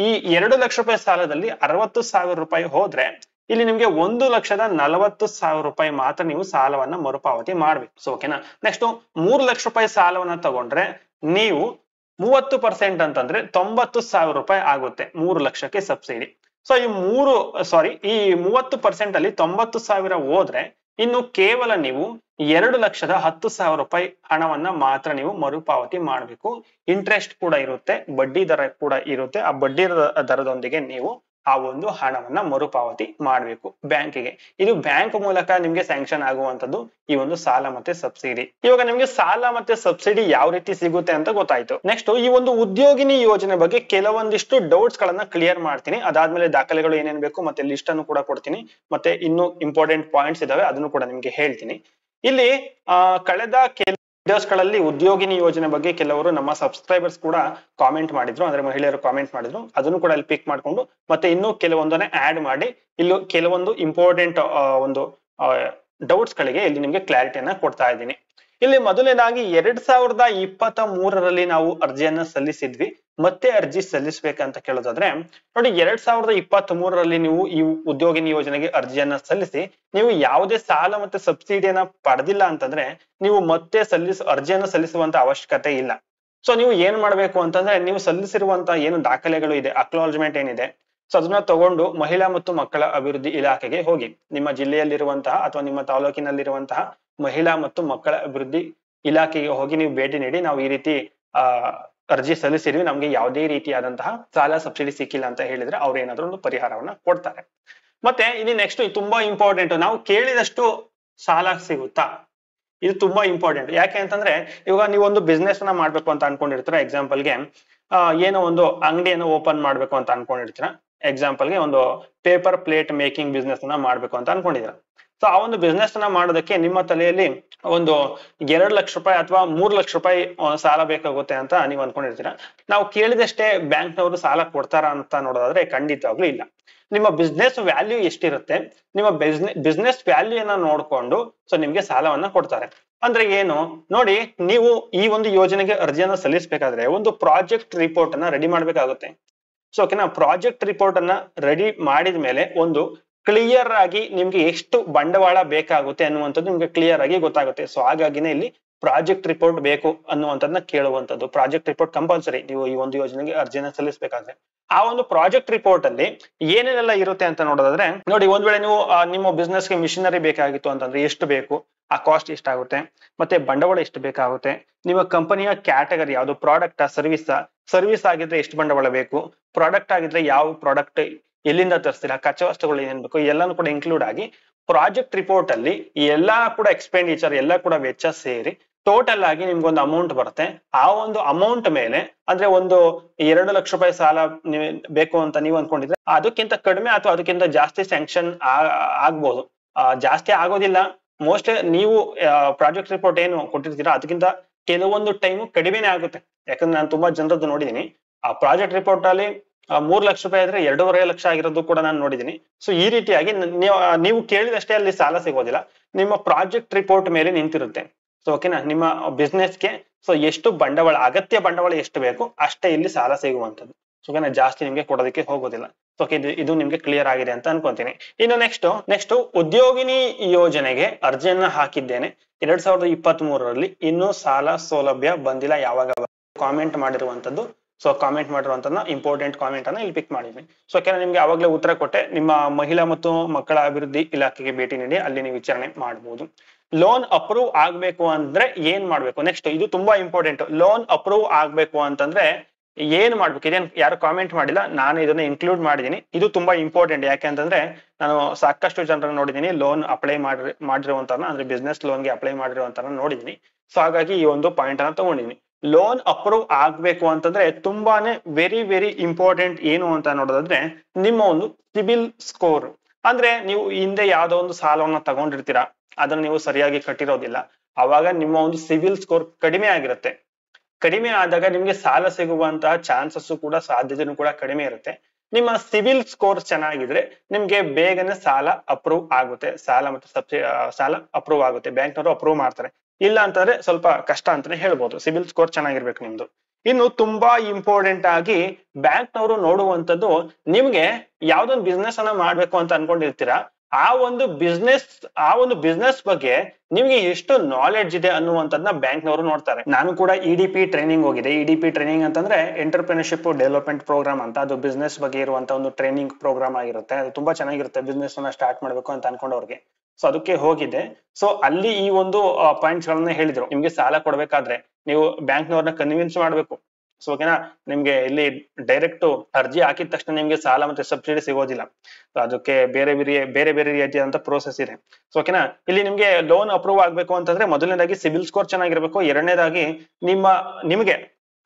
ಈ ಎರಡು ಲಕ್ಷ ರೂಪಾಯಿ ಸಾಲದಲ್ಲಿ ಅರವತ್ತು ಸಾವಿರ ರೂಪಾಯಿ ಹೋದ್ರೆ ಇಲ್ಲಿ ನಿಮ್ಗೆ ಒಂದು ಲಕ್ಷದ ನಲವತ್ತು ಸಾವಿರ ರೂಪಾಯಿ ಮಾತ್ರ ನೀವು ಸಾಲವನ್ನ ಮರುಪಾವತಿ ಮಾಡ್ಬೇಕು ಸೊ ಓಕೆನಾ ನೆಕ್ಸ್ಟ್ ಮೂರು ಲಕ್ಷ ರೂಪಾಯಿ ಸಾಲವನ್ನ ತಗೊಂಡ್ರೆ ನೀವು ಮೂವತ್ತು ಪರ್ಸೆಂಟ್ ಅಂತಂದ್ರೆ ತೊಂಬತ್ತು ಸಾವಿರ ರೂಪಾಯಿ ಆಗುತ್ತೆ ಮೂರು ಲಕ್ಷಕ್ಕೆ ಸಬ್ಸಿಡಿ ಸೊ ಈ ಮೂರು ಸಾರಿ ಈ ಮೂವತ್ತು ಪರ್ಸೆಂಟ್ ಅಲ್ಲಿ ತೊಂಬತ್ತು ಸಾವಿರ ಹೋದ್ರೆ ಇನ್ನು ಕೇವಲ ನೀವು ಎರಡು ಲಕ್ಷದ ಹತ್ತು ಸಾವಿರ ರೂಪಾಯಿ ಹಣವನ್ನ ಮಾತ್ರ ನೀವು ಮರುಪಾವತಿ ಮಾಡಬೇಕು ಇಂಟ್ರೆಸ್ಟ್ ಕೂಡ ಇರುತ್ತೆ ಬಡ್ಡಿ ದರ ಕೂಡ ಇರುತ್ತೆ ಆ ಬಡ್ಡಿ ದರದೊಂದಿಗೆ ನೀವು ಆ ಒಂದು ಹಣವನ್ನ ಮರುಪಾವತಿ ಮಾಡಬೇಕು ಬ್ಯಾಂಕಿಗೆ ಇದು ಬ್ಯಾಂಕ್ ಮೂಲಕ ನಿಮ್ಗೆ ಸ್ಯಾಂಕ್ಷನ್ ಆಗುವಂತದ್ದು ಈ ಒಂದು ಸಾಲ ಮತ್ತೆ ಸಬ್ಸಿಡಿ ಇವಾಗ ನಿಮ್ಗೆ ಸಾಲ ಮತ್ತೆ ಸಬ್ಸಿಡಿ ಯಾವ ರೀತಿ ಸಿಗುತ್ತೆ ಅಂತ ಗೊತ್ತಾಯ್ತು ನೆಕ್ಸ್ಟ್ ಈ ಒಂದು ಉದ್ಯೋಗಿನಿ ಯೋಜನೆ ಬಗ್ಗೆ ಕೆಲವೊಂದಿಷ್ಟು ಡೌಟ್ಸ್ ಗಳನ್ನ ಕ್ಲಿಯರ್ ಮಾಡ್ತೀನಿ ಅದಾದ್ಮೇಲೆ ದಾಖಲೆಗಳು ಏನೇನ್ ಬೇಕು ಮತ್ತೆ ಲಿಸ್ಟ್ ಅನ್ನು ಕೂಡ ಕೊಡ್ತೀನಿ ಮತ್ತೆ ಇನ್ನು ಇಂಪಾರ್ಟೆಂಟ್ ಪಾಯಿಂಟ್ಸ್ ಇದಾವೆ ಅದನ್ನು ಕೂಡ ನಿಮ್ಗೆ ಹೇಳ್ತೀನಿ ಇಲ್ಲಿ ಕಳೆದ ಕೆಲ ವಿಡಿಯೋಸ್ ಗಳಲ್ಲಿ ಉದ್ಯೋಗಿನಿ ಯೋಜನೆ ಬಗ್ಗೆ ಕೆಲವರು ನಮ್ಮ ಸಬ್ಸ್ಕ್ರೈಬರ್ಸ್ ಕೂಡ ಕಾಮೆಂಟ್ ಮಾಡಿದ್ರು ಅಂದ್ರೆ ಮಹಿಳೆಯರು ಕಾಮೆಂಟ್ ಮಾಡಿದ್ರು ಅದನ್ನು ಕೂಡ ಅಲ್ಲಿ ಪಿಕ್ ಮಾಡಿಕೊಂಡು ಮತ್ತೆ ಇನ್ನು ಕೆಲವೊಂದನ್ನ ಆಡ್ ಮಾಡಿ ಇಲ್ಲೂ ಕೆಲವೊಂದು ಇಂಪಾರ್ಟೆಂಟ್ ಒಂದು ಡೌಟ್ಸ್ ಗಳಿಗೆ ಇಲ್ಲಿ ನಿಮಗೆ ಕ್ಲಾರಿಟಿಯನ್ನ ಕೊಡ್ತಾ ಇದ್ದೀನಿ ಇಲ್ಲಿ ಮೊದಲನೇದಾಗಿ ಎರಡ್ ಸಾವಿರದ ಇಪ್ಪತ್ತ ಮೂರರಲ್ಲಿ ನಾವು ಅರ್ಜಿಯನ್ನ ಸಲ್ಲಿಸಿದ್ವಿ ಮತ್ತೆ ಅರ್ಜಿ ಸಲ್ಲಿಸಬೇಕಂತ ಕೇಳೋದಾದ್ರೆ ನೋಡಿ ಎರಡ್ ಸಾವಿರದ ಇಪ್ಪತ್ತ್ ಮೂರರಲ್ಲಿ ನೀವು ಈ ಉದ್ಯೋಗ ಯೋಜನೆಗೆ ಅರ್ಜಿಯನ್ನ ಸಲ್ಲಿಸಿ ನೀವು ಯಾವುದೇ ಸಾಲ ಮತ್ತೆ ಸಬ್ಸಿಡಿಯನ್ನ ಪಡೆದಿಲ್ಲ ಅಂತಂದ್ರೆ ನೀವು ಮತ್ತೆ ಸಲ್ಲಿಸ ಅರ್ಜಿಯನ್ನ ಸಲ್ಲಿಸುವಂತ ಅವಶ್ಯಕತೆ ಇಲ್ಲ ಸೊ ನೀವು ಏನ್ ಮಾಡ್ಬೇಕು ಅಂತಂದ್ರೆ ನೀವು ಸಲ್ಲಿಸಿರುವಂತ ಏನು ದಾಖಲೆಗಳು ಇದೆ ಅಕ್ನಾಲಜ್ಮೆಂಟ್ ಏನಿದೆ ಸೊ ಅದನ್ನ ತಗೊಂಡು ಮಹಿಳಾ ಮತ್ತು ಮಕ್ಕಳ ಅಭಿವೃದ್ಧಿ ಇಲಾಖೆಗೆ ಹೋಗಿ ನಿಮ್ಮ ಜಿಲ್ಲೆಯಲ್ಲಿರುವಂತಹ ಅಥವಾ ನಿಮ್ಮ ತಾಲೂಕಿನಲ್ಲಿರುವಂತಹ ಮಹಿಳಾ ಮತ್ತು ಮಕ್ಕಳ ಅಭಿವೃದ್ಧಿ ಇಲಾಖೆಗೆ ಹೋಗಿ ನೀವು ಭೇಟಿ ನೀಡಿ ನಾವು ಈ ರೀತಿ ಆ ಅರ್ಜಿ ಸಲ್ಲಿಸಿದ್ವಿ ನಮ್ಗೆ ಯಾವುದೇ ರೀತಿಯಾದಂತಹ ಸಾಲ ಸಬ್ಸಿಡಿ ಸಿಕ್ಕಿಲ್ಲ ಅಂತ ಹೇಳಿದ್ರೆ ಅವ್ರು ಏನಾದ್ರು ಒಂದು ಪರಿಹಾರವನ್ನ ಕೊಡ್ತಾರೆ ಮತ್ತೆ ಇಲ್ಲಿ ನೆಕ್ಸ್ಟ್ ತುಂಬಾ ಇಂಪಾರ್ಟೆಂಟ್ ನಾವು ಕೇಳಿದಷ್ಟು ಸಾಲ ಸಿಗುತ್ತಾ ಇದು ತುಂಬಾ ಇಂಪಾರ್ಟೆಂಟ್ ಯಾಕೆ ಅಂತಂದ್ರೆ ಇವಾಗ ನೀವು ಒಂದು ಬಿಸ್ನೆಸ್ ನ ಮಾಡ್ಬೇಕು ಅಂತ ಅನ್ಕೊಂಡಿರ್ತೀರ ಎಕ್ಸಾಂಪಲ್ಗೆ ಏನೋ ಒಂದು ಅಂಗಡಿಯನ್ನು ಓಪನ್ ಮಾಡ್ಬೇಕು ಅಂತ ಅನ್ಕೊಂಡಿರ್ತೀರಾ ಎಕ್ಸಾಂಪಲ್ಗೆ ಒಂದು ಪೇಪರ್ ಪ್ಲೇಟ್ ಮೇಕಿಂಗ್ ಬಿಸ್ನೆಸ್ ನ ಮಾಡ್ಬೇಕು ಅಂತ ಅನ್ಕೊಂಡಿದ್ರ ಸೊ ಆ ಒಂದು ಬಿಸ್ನೆಸ್ ಅನ್ನ ಮಾಡೋದಕ್ಕೆ ನಿಮ್ಮ ತಲೆಯಲ್ಲಿ ಒಂದು ಎರಡ್ ಲಕ್ಷ ರೂಪಾಯಿ ಅಥವಾ ಮೂರ್ ಲಕ್ಷ ರೂಪಾಯಿ ಸಾಲ ಬೇಕಾಗುತ್ತೆ ಅಂತ ನೀವು ಅನ್ಕೊಂಡಿರ್ತೀರಾ ನಾವು ಕೇಳಿದಷ್ಟೇ ಬ್ಯಾಂಕ್ ನವರು ಸಾಲ ಕೊಡ್ತಾರ ಅಂತ ನೋಡೋದಾದ್ರೆ ಖಂಡಿತವಾಗ್ಲೂ ಇಲ್ಲ ನಿಮ್ಮ ಬಿಸ್ನೆಸ್ ವ್ಯಾಲ್ಯೂ ಎಷ್ಟಿರುತ್ತೆ ನಿಮ್ಮ ಬಿಸ್ನೆಸ್ ಬಿಸ್ನೆಸ್ ವ್ಯಾಲ್ಯೂನ ನೋಡ್ಕೊಂಡು ಸೊ ನಿಮ್ಗೆ ಸಾಲವನ್ನ ಕೊಡ್ತಾರೆ ಅಂದ್ರೆ ಏನು ನೋಡಿ ನೀವು ಈ ಒಂದು ಯೋಜನೆಗೆ ಅರ್ಜಿಯನ್ನ ಸಲ್ಲಿಸಬೇಕಾದ್ರೆ ಒಂದು ಪ್ರಾಜೆಕ್ಟ್ ರಿಪೋರ್ಟ್ ಅನ್ನ ರೆಡಿ ಮಾಡ್ಬೇಕಾಗುತ್ತೆ ಸೊ ಓಕೆನಾ ಪ್ರಾಜೆಕ್ಟ್ ರಿಪೋರ್ಟ್ ಅನ್ನ ರೆಡಿ ಮಾಡಿದ ಮೇಲೆ ಒಂದು ಕ್ಲಿಯರ್ ಆಗಿ ನಿಮ್ಗೆ ಎಷ್ಟು ಬಂಡವಾಳ ಬೇಕಾಗುತ್ತೆ ಅನ್ನುವಂಥದ್ದು ನಿಮ್ಗೆ ಕ್ಲಿಯರ್ ಆಗಿ ಗೊತ್ತಾಗುತ್ತೆ ಸೊ ಹಾಗಾಗಿನೇ ಇಲ್ಲಿ ಪ್ರಾಜೆಕ್ಟ್ ರಿಪೋರ್ಟ್ ಬೇಕು ಅನ್ನುವಂಥದ್ದನ್ನ ಕೇಳುವಂಥದ್ದು ಪ್ರಾಜೆಕ್ಟ್ ರಿಪೋರ್ಟ್ ಕಂಪಲ್ಸರಿ ನೀವು ಈ ಒಂದು ಯೋಜನೆಗೆ ಅರ್ಜಿನ ಸಲ್ಲಿಸಬೇಕಾದ್ರೆ ಆ ಒಂದು ಪ್ರಾಜೆಕ್ಟ್ ರಿಪೋರ್ಟ್ ಅಲ್ಲಿ ಏನೇನೆಲ್ಲ ಇರುತ್ತೆ ಅಂತ ನೋಡೋದಾದ್ರೆ ನೋಡಿ ಒಂದ್ ವೇಳೆ ನೀವು ನಿಮ್ಮ ಬಿಸ್ನೆಸ್ ಗೆ ಮಿಷಿನರಿ ಬೇಕಾಗಿತ್ತು ಅಂತಂದ್ರೆ ಎಷ್ಟು ಬೇಕು ಆ ಕಾಸ್ಟ್ ಎಷ್ಟಾಗುತ್ತೆ ಮತ್ತೆ ಬಂಡವಾಳ ಎಷ್ಟು ಬೇಕಾಗುತ್ತೆ ನಿಮ್ಮ ಕಂಪನಿಯ ಕ್ಯಾಟಗರಿ ಯಾವುದು ಪ್ರಾಡಕ್ಟ್ ಸರ್ವಿಸ್ ಸರ್ವಿಸ್ ಆಗಿದ್ರೆ ಎಷ್ಟು ಬಂಡವಾಳ ಬೇಕು ಪ್ರಾಡಕ್ಟ್ ಆಗಿದ್ರೆ ಯಾವ ಪ್ರಾಡಕ್ಟ್ ಎಲ್ಲಿಂದ ತರಿಸ್ತೀರಾ ಕಚ್ಚಾ ವಸ್ತುಗಳು ಏನ್ ಬೇಕು ಎಲ್ಲಾನು ಕೂಡ ಇನ್ಕ್ಲೂಡ್ ಆಗಿ ಪ್ರಾಜೆಕ್ಟ್ ರಿಪೋರ್ಟ್ ಅಲ್ಲಿ ಎಲ್ಲಾ ಕೂಡ ಎಕ್ಸ್ಪೆಂಡಿಚರ್ ಎಲ್ಲ ಕೂಡ ವೆಚ್ಚ ಸೇರಿ ಟೋಟಲ್ ಆಗಿ ನಿಮ್ಗೊಂದು ಅಮೌಂಟ್ ಬರುತ್ತೆ ಆ ಒಂದು ಅಮೌಂಟ್ ಮೇಲೆ ಅಂದ್ರೆ ಒಂದು ಎರಡು ಲಕ್ಷ ರೂಪಾಯಿ ಸಾಲ ಬೇಕು ಅಂತ ನೀವು ಅನ್ಕೊಂಡಿದ್ರೆ ಅದಕ್ಕಿಂತ ಕಡಿಮೆ ಅಥವಾ ಅದಕ್ಕಿಂತ ಜಾಸ್ತಿ ಸ್ಯಾಂಕ್ಷನ್ ಆಗ್ಬಹುದು ಜಾಸ್ತಿ ಆಗೋದಿಲ್ಲ ಮೋಸ್ಟ್ ನೀವು ಪ್ರಾಜೆಕ್ಟ್ ರಿಪೋರ್ಟ್ ಏನು ಕೊಟ್ಟಿರ್ತೀರಾ ಅದಕ್ಕಿಂತ ಕೆಲವೊಂದು ಟೈಮ್ ಕಡಿಮೆನೇ ಆಗುತ್ತೆ ಯಾಕಂದ್ರೆ ನಾನು ತುಂಬಾ ಜನರದ್ದು ನೋಡಿದೀನಿ ಆ ಪ್ರಾಜೆಕ್ಟ್ ರಿಪೋರ್ಟ್ ಅಲ್ಲಿ ಮೂರ್ ಲಕ್ಷ ರೂಪಾಯಿ ಆದ್ರೆ ಎರಡೂವರೆ ಲಕ್ಷ ಆಗಿರೋದು ಕೂಡ ನಾನು ನೋಡಿದ್ದೀನಿ ಸೊ ಈ ರೀತಿಯಾಗಿ ನೀವು ಕೇಳಿದಷ್ಟೇ ಅಲ್ಲಿ ಸಾಲ ಸಿಗೋದಿಲ್ಲ ನಿಮ್ಮ ಪ್ರಾಜೆಕ್ಟ್ ರಿಪೋರ್ಟ್ ಮೇಲೆ ನಿಂತಿರುತ್ತೆ ಸೊ ಓಕೆನಾ ನಿಮ್ಮ ಬಿಸ್ನೆಸ್ಗೆ ಸೊ ಎಷ್ಟು ಬಂಡವಾಳ ಅಗತ್ಯ ಬಂಡವಾಳ ಎಷ್ಟು ಬೇಕು ಅಷ್ಟೇ ಇಲ್ಲಿ ಸಾಲ ಸಿಗುವಂತದ್ದು ಸುಗನ ಜಾಸ್ತಿ ನಿಮ್ಗೆ ಕೊಡೋದಕ್ಕೆ ಹೋಗೋದಿಲ್ಲ ಸೊ ಇದು ಇದು ನಿಮ್ಗೆ ಕ್ಲಿಯರ್ ಆಗಿದೆ ಅಂತ ಅನ್ಕೊಂತೀನಿ ಇನ್ನು ನೆಕ್ಸ್ಟ್ ನೆಕ್ಸ್ಟ್ ಉದ್ಯೋಗಿನಿ ಯೋಜನೆಗೆ ಅರ್ಜಿಯನ್ನ ಹಾಕಿದ್ದೇನೆ ಎರಡ್ ಸಾವಿರದ ಇಪ್ಪತ್ತ್ ಮೂರರಲ್ಲಿ ಇನ್ನೂ ಸಾಲ ಸೌಲಭ್ಯ ಬಂದಿಲ್ಲ ಯಾವಾಗ ಕಾಮೆಂಟ್ ಮಾಡಿರುವಂತದ್ದು ಸೊ ಕಾಮೆಂಟ್ ಮಾಡಿರುವಂತ ಇಂಪಾರ್ಟೆಂಟ್ ಕಾಮೆಂಟ್ ಅನ್ನ ಇಲ್ಲಿ ಪಿಕ್ ಮಾಡಿದ್ವಿ ಸೊ ನಿಮ್ಗೆ ಅವಾಗಲೇ ಉತ್ತರ ಕೊಟ್ಟೆ ನಿಮ್ಮ ಮಹಿಳಾ ಮತ್ತು ಮಕ್ಕಳ ಅಭಿವೃದ್ಧಿ ಇಲಾಖೆಗೆ ಭೇಟಿ ನೀಡಿ ಅಲ್ಲಿ ನೀವು ವಿಚಾರಣೆ ಮಾಡಬಹುದು ಲೋನ್ ಅಪ್ರೂವ್ ಆಗ್ಬೇಕು ಅಂದ್ರೆ ಏನ್ ಮಾಡ್ಬೇಕು ನೆಕ್ಸ್ಟ್ ಇದು ತುಂಬಾ ಇಂಪಾರ್ಟೆಂಟ್ ಲೋನ್ ಅಪ್ರೂವ್ ಆಗ್ಬೇಕು ಅಂತಂದ್ರೆ ಏನ್ ಮಾಡ್ಬೇಕು ಇದೇನು ಯಾರು ಕಾಮೆಂಟ್ ಮಾಡಿಲ್ಲ ನಾನು ಇದನ್ನ ಇನ್ಕ್ಲೂಡ್ ಮಾಡಿದೀನಿ ಇದು ತುಂಬಾ ಇಂಪಾರ್ಟೆಂಟ್ ಯಾಕೆಂತಂದ್ರೆ ನಾನು ಸಾಕಷ್ಟು ಜನರನ್ನ ನೋಡಿದೀನಿ ಲೋನ್ ಅಪ್ಲೈ ಮಾಡಿ ಮಾಡಿರುವಂತ ಅಂದ್ರೆ ಬಿಸ್ನೆಸ್ ಲೋನ್ಗೆ ಅಪ್ಲೈ ಮಾಡಿರುವಂತ ನೋಡಿದ್ದೀನಿ ಸೊ ಹಾಗಾಗಿ ಈ ಒಂದು ಪಾಯಿಂಟ್ ಅನ್ನ ತಗೊಂಡಿದ್ದೀನಿ ಲೋನ್ ಅಪ್ರೂವ್ ಆಗ್ಬೇಕು ಅಂತಂದ್ರೆ ತುಂಬಾನೇ ವೆರಿ ವೆರಿ ಇಂಪಾರ್ಟೆಂಟ್ ಏನು ಅಂತ ನೋಡೋದಾದ್ರೆ ನಿಮ್ಮ ಒಂದು ಸಿಬಿಲ್ ಸ್ಕೋರ್ ಅಂದ್ರೆ ನೀವು ಹಿಂದೆ ಯಾವ್ದೋ ಒಂದು ಸಾಲವನ್ನ ತಗೊಂಡಿರ್ತೀರಾ ಅದನ್ನ ನೀವು ಸರಿಯಾಗಿ ಕಟ್ಟಿರೋದಿಲ್ಲ ಅವಾಗ ನಿಮ್ಮ ಒಂದು ಸಿಬಿಲ್ ಸ್ಕೋರ್ ಕಡಿಮೆ ಆಗಿರುತ್ತೆ ಕಡಿಮೆ ಆದಾಗ ನಿಮ್ಗೆ ಸಾಲ ಸಿಗುವಂತಹ ಚಾನ್ಸಸ್ ಕೂಡ ಸಾಧ್ಯತೆನೂ ಕೂಡ ಕಡಿಮೆ ಇರುತ್ತೆ ನಿಮ್ಮ ಸಿವಿಲ್ ಸ್ಕೋರ್ ಚೆನ್ನಾಗಿದ್ರೆ ನಿಮ್ಗೆ ಬೇಗನೆ ಸಾಲ ಅಪ್ರೂವ್ ಆಗುತ್ತೆ ಸಾಲ ಮತ್ತು ಸಬ್ಸಿ ಸಾಲ ಅಪ್ರೂವ್ ಆಗುತ್ತೆ ಬ್ಯಾಂಕ್ನವರು ಅಪ್ರೂವ್ ಮಾಡ್ತಾರೆ ಇಲ್ಲ ಅಂತಂದ್ರೆ ಸ್ವಲ್ಪ ಕಷ್ಟ ಅಂತಾನೆ ಹೇಳ್ಬೋದು ಸಿವಿಲ್ ಸ್ಕೋರ್ ಚೆನ್ನಾಗಿರ್ಬೇಕು ನಿಮ್ದು ಇನ್ನು ತುಂಬಾ ಇಂಪಾರ್ಟೆಂಟ್ ಆಗಿ ಬ್ಯಾಂಕ್ನವರು ನೋಡುವಂತದ್ದು ನಿಮ್ಗೆ ಯಾವ್ದೊಂದು ಬಿಸ್ನೆಸ್ ಅನ್ನ ಮಾಡ್ಬೇಕು ಅಂತ ಅನ್ಕೊಂಡಿರ್ತೀರಾ ಆ ಒಂದು ಬಿಸ್ನೆಸ್ ಆ ಒಂದು ಬಿಸ್ನೆಸ್ ಬಗ್ಗೆ ನಿಮ್ಗೆ ಎಷ್ಟು ನಾಲೆಡ್ಜ್ ಇದೆ ಬ್ಯಾಂಕ್ ನವರು ನೋಡ್ತಾರೆ ನಾನು ಕೂಡ ಇಡಿ ಪಿ ಟ್ರೈನಿಂಗ್ ಹೋಗಿದೆ ಇಡಿಪಿ e ಟ್ರೈನಿಂಗ್ ಅಂತಂದ್ರೆ ಎಂಟರ್ಪ್ರಿನರ್ಶಿಪ್ ಡೆವಲಪ್ಮೆಂಟ್ ಪ್ರೋಗ್ರಾಮ್ ಅಂತ ಅದು ಬಿಸ್ನೆಸ್ ಬಗ್ಗೆ ಇರುವಂತ ಒಂದು ಟ್ರೈನಿಂಗ್ ಪ್ರೋಗ್ರಾಮ್ ಆಗಿರುತ್ತೆ ಅದು ತುಂಬಾ ಚೆನ್ನಾಗಿರುತ್ತೆ ಬಿಸ್ನೆಸ್ ಅನ್ನ ಸ್ಟಾರ್ಟ್ ಮಾಡಬೇಕು ಅಂತ ಅವ್ರಿಗೆ ಸೊ ಅದಕ್ಕೆ ಹೋಗಿದೆ ಸೊ ಅಲ್ಲಿ ಈ ಒಂದು ಪಾಯಿಂಟ್ಸ್ ಗಳನ್ನ ಹೇಳಿದ್ರು ನಿಮ್ಗೆ ಸಾಲ ಕೊಡ್ಬೇಕಾದ್ರೆ ನೀವು ಬ್ಯಾಂಕ್ನವ್ರನ್ನ ಕನ್ವಿನ್ಸ್ ಮಾಡ್ಬೇಕು ಸೊ ಓಕೆನಾ ನಿಮ್ಗೆ ಇಲ್ಲಿ ಡೈರೆಕ್ಟ್ ಅರ್ಜಿ ಹಾಕಿದ ತಕ್ಷಣ ನಿಮ್ಗೆ ಸಾಲ ಮತ್ತೆ ಸಬ್ಸಿಡಿ ಸಿಗೋದಿಲ್ಲ ಅದಕ್ಕೆ ಬೇರೆ ಬೇರೆ ಬೇರೆ ಬೇರೆ ರೀತಿಯಾದಂತ ಪ್ರೋಸೆಸ್ ಇದೆ ಸೊ ಓಕೆನಾ ಇಲ್ಲಿ ನಿಮ್ಗೆ ಲೋನ್ ಅಪ್ರೂವ್ ಆಗ್ಬೇಕು ಅಂತಂದ್ರೆ ಮೊದಲನೇದಾಗಿ ಸಿಬಿಲ್ ಸ್ಕೋರ್ ಚೆನ್ನಾಗಿರ್ಬೇಕು ಎರಡನೇದಾಗಿ ನಿಮ್ಮ ನಿಮ್ಗೆ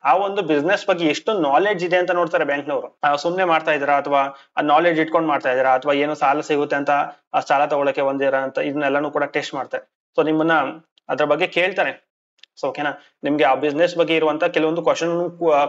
ಆ ಒಂದು ಬಿಸ್ನೆಸ್ ಬಗ್ಗೆ ಎಷ್ಟು ನಾಲೆಡ್ಜ್ ಇದೆ ಅಂತ ನೋಡ್ತಾರೆ ಬ್ಯಾಂಕ್ನವರು ಸುಮ್ನೆ ಮಾಡ್ತಾ ಇದ್ದೀರಾ ಅಥವಾ ಆ ನಾಲೆಡ್ಜ್ ಇಟ್ಕೊಂಡು ಮಾಡ್ತಾ ಇದ್ದೀರಾ ಅಥವಾ ಏನು ಸಾಲ ಸಿಗುತ್ತೆ ಅಂತ ಆ ಸಾಲ ತಗೊಳಕ್ಕೆ ಒಂದಿರ ಅಂತ ಇದನ್ನೆಲ್ಲಾನು ಕೂಡ ಟೆಸ್ಟ್ ಮಾಡ್ತಾರೆ ಸೊ ನಿಮ್ಮನ್ನ ಅದ್ರ ಬಗ್ಗೆ ಕೇಳ್ತಾರೆ ಸೊ ಓಕೆನಾ ನಿಮ್ಗೆ ಆ ಬಿಸ್ನೆಸ್ ಬಗ್ಗೆ ಇರುವಂತ ಕೆಲವೊಂದು ಕ್ವಶನ್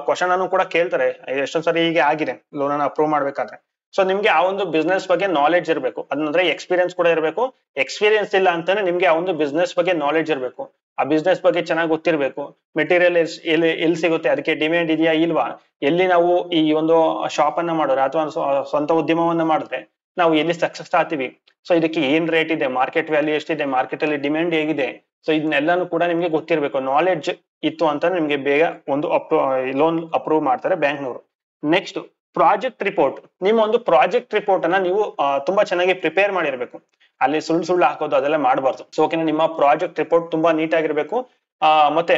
ಕ್ವಶನ್ ಅನ್ನು ಕೂಡ ಕೇಳ್ತಾರೆ ಎಷ್ಟೊಂದ್ ಸರಿ ಹೀಗೆ ಆಗಿದೆ ಲೋನ್ ಅನ್ನು ಅಪ್ರೂವ್ ಮಾಡ್ಬೇಕಾದ್ರೆ ಸೊ ನಿಮ್ಗೆ ಆ ಒಂದು ಬಿಸ್ನೆಸ್ ಬಗ್ಗೆ ನಾಲೆಡ್ಜ್ ಇರಬೇಕು ಅದನ್ನಂದ್ರೆ ಎಕ್ಸ್ಪೀರಿಯನ್ಸ್ ಕೂಡ ಇರಬೇಕು ಎಕ್ಸ್ಪೀರಿಯನ್ಸ್ ಇಲ್ಲ ಅಂತಾನೆ ನಿಮ್ಗೆ ಆ ಒಂದು ಬಿಸ್ನೆಸ್ ಬಗ್ಗೆ ನಾಲೆಡ್ಜ್ ಇರಬೇಕು ಆ ಬಿಸ್ನೆಸ್ ಬಗ್ಗೆ ಚೆನ್ನಾಗಿ ಗೊತ್ತಿರಬೇಕು ಮೆಟೀರಿಯಲ್ ಎಲ್ಲಿ ಎಲ್ಲಿ ಸಿಗುತ್ತೆ ಅದಕ್ಕೆ ಡಿಮ್ಯಾಂಡ್ ಇದೆಯಾ ಇಲ್ವಾ ಎಲ್ಲಿ ನಾವು ಈ ಒಂದು ಶಾಪ್ ಅನ್ನ ಮಾಡಿದ್ರೆ ಅಥವಾ ಸ್ವಂತ ಉದ್ಯಮವನ್ನ ಮಾಡಿದ್ರೆ ನಾವು ಎಲ್ಲಿ ಸಕ್ಸಸ್ ಆಗ್ತೀವಿ ಸೊ ಇದಕ್ಕೆ ಏನ್ ರೇಟ್ ಇದೆ ಮಾರ್ಕೆಟ್ ವ್ಯಾಲ್ಯೂ ಎಷ್ಟಿದೆ ಮಾರ್ಕೆಟ್ ಅಲ್ಲಿ ಡಿಮ್ಯಾಂಡ್ ಹೇಗಿದೆ ಸೊ ಇದನ್ನೆಲ್ಲಾನು ಕೂಡ ನಿಮ್ಗೆ ಗೊತ್ತಿರಬೇಕು ನಾಲೆಡ್ಜ್ ಇತ್ತು ಅಂತ ನಿಮ್ಗೆ ಬೇಗ ಒಂದು ಲೋನ್ ಅಪ್ರೂವ್ ಮಾಡ್ತಾರೆ ಬ್ಯಾಂಕ್ನವರು ನೆಕ್ಸ್ಟ್ ಪ್ರಾಜೆಕ್ಟ್ ರಿಪೋರ್ಟ್ ನಿಮ್ಮ ಒಂದು ಪ್ರಾಜೆಕ್ಟ್ ರಿಪೋರ್ಟ್ ಅನ್ನ ನೀವು ತುಂಬಾ ಚೆನ್ನಾಗಿ ಪ್ರಿಪೇರ್ ಮಾಡಿರ್ಬೇಕು ಅಲ್ಲಿ ಸುಳ್ಳು ಸುಳ್ಳು ಹಾಕೋದು ಅದೆಲ್ಲ ಮಾಡಬಾರ್ದು ಸೊ ಓಕೆ ನಿಮ್ಮ ಪ್ರಾಜೆಕ್ಟ್ ರಿಪೋರ್ಟ್ ತುಂಬಾ ನೀಟ್ ಆಗಿರ್ಬೇಕು ಆ ಮತ್ತೆ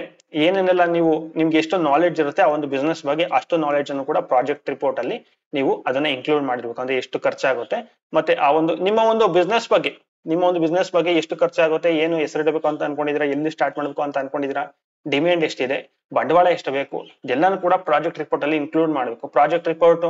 ಏನೇನೆಲ್ಲ ನೀವು ನಿಮ್ಗೆ ಎಷ್ಟು ನಾಲೆಡ್ಜ್ ಇರುತ್ತೆ ಆ ಒಂದು ಬಿಸ್ನೆಸ್ ಬಗ್ಗೆ ಅಷ್ಟು ನಾಲೆಡ್ಜ್ ಅನ್ನು ಕೂಡ ಪ್ರಾಜೆಕ್ಟ್ ರಿಪೋರ್ಟ್ ಅಲ್ಲಿ ನೀವು ಅದನ್ನ ಇನ್ಕ್ಲೂಡ್ ಮಾಡಿರ್ಬೇಕು ಅಂದ್ರೆ ಎಷ್ಟು ಖರ್ಚಾಗುತ್ತೆ ಮತ್ತೆ ಆ ಒಂದು ನಿಮ್ಮ ಒಂದು ಬಿಸ್ನೆಸ್ ಬಗ್ಗೆ ನಿಮ್ಮ ಒಂದು ಬಿಸ್ನೆಸ್ ಬಗ್ಗೆ ಎಷ್ಟು ಖರ್ಚಾಗುತ್ತೆ ಏನು ಹೆಸರಿಡಬೇಕು ಅಂತ ಅನ್ಕೊಂಡಿದ್ರ ಎಲ್ಲಿ ಸ್ಟಾರ್ಟ್ ಮಾಡಬೇಕು ಅಂತ ಅನ್ಕೊಂಡಿದ್ರ ಡಿಮ್ಯಾಂಡ್ ಎಷ್ಟಿದೆ ಬಂಡವಾಳ ಎಷ್ಟು ಬೇಕು ಎಲ್ಲಾನು ಕೂಡ ಪ್ರಾಜೆಕ್ಟ್ ರಿಪೋರ್ಟ್ ಅಲ್ಲಿ ಇನ್ಕ್ಲೂಡ್ ಮಾಡಬೇಕು ಪ್ರಾಜೆಕ್ಟ್ ರಿಪೋರ್ಟ್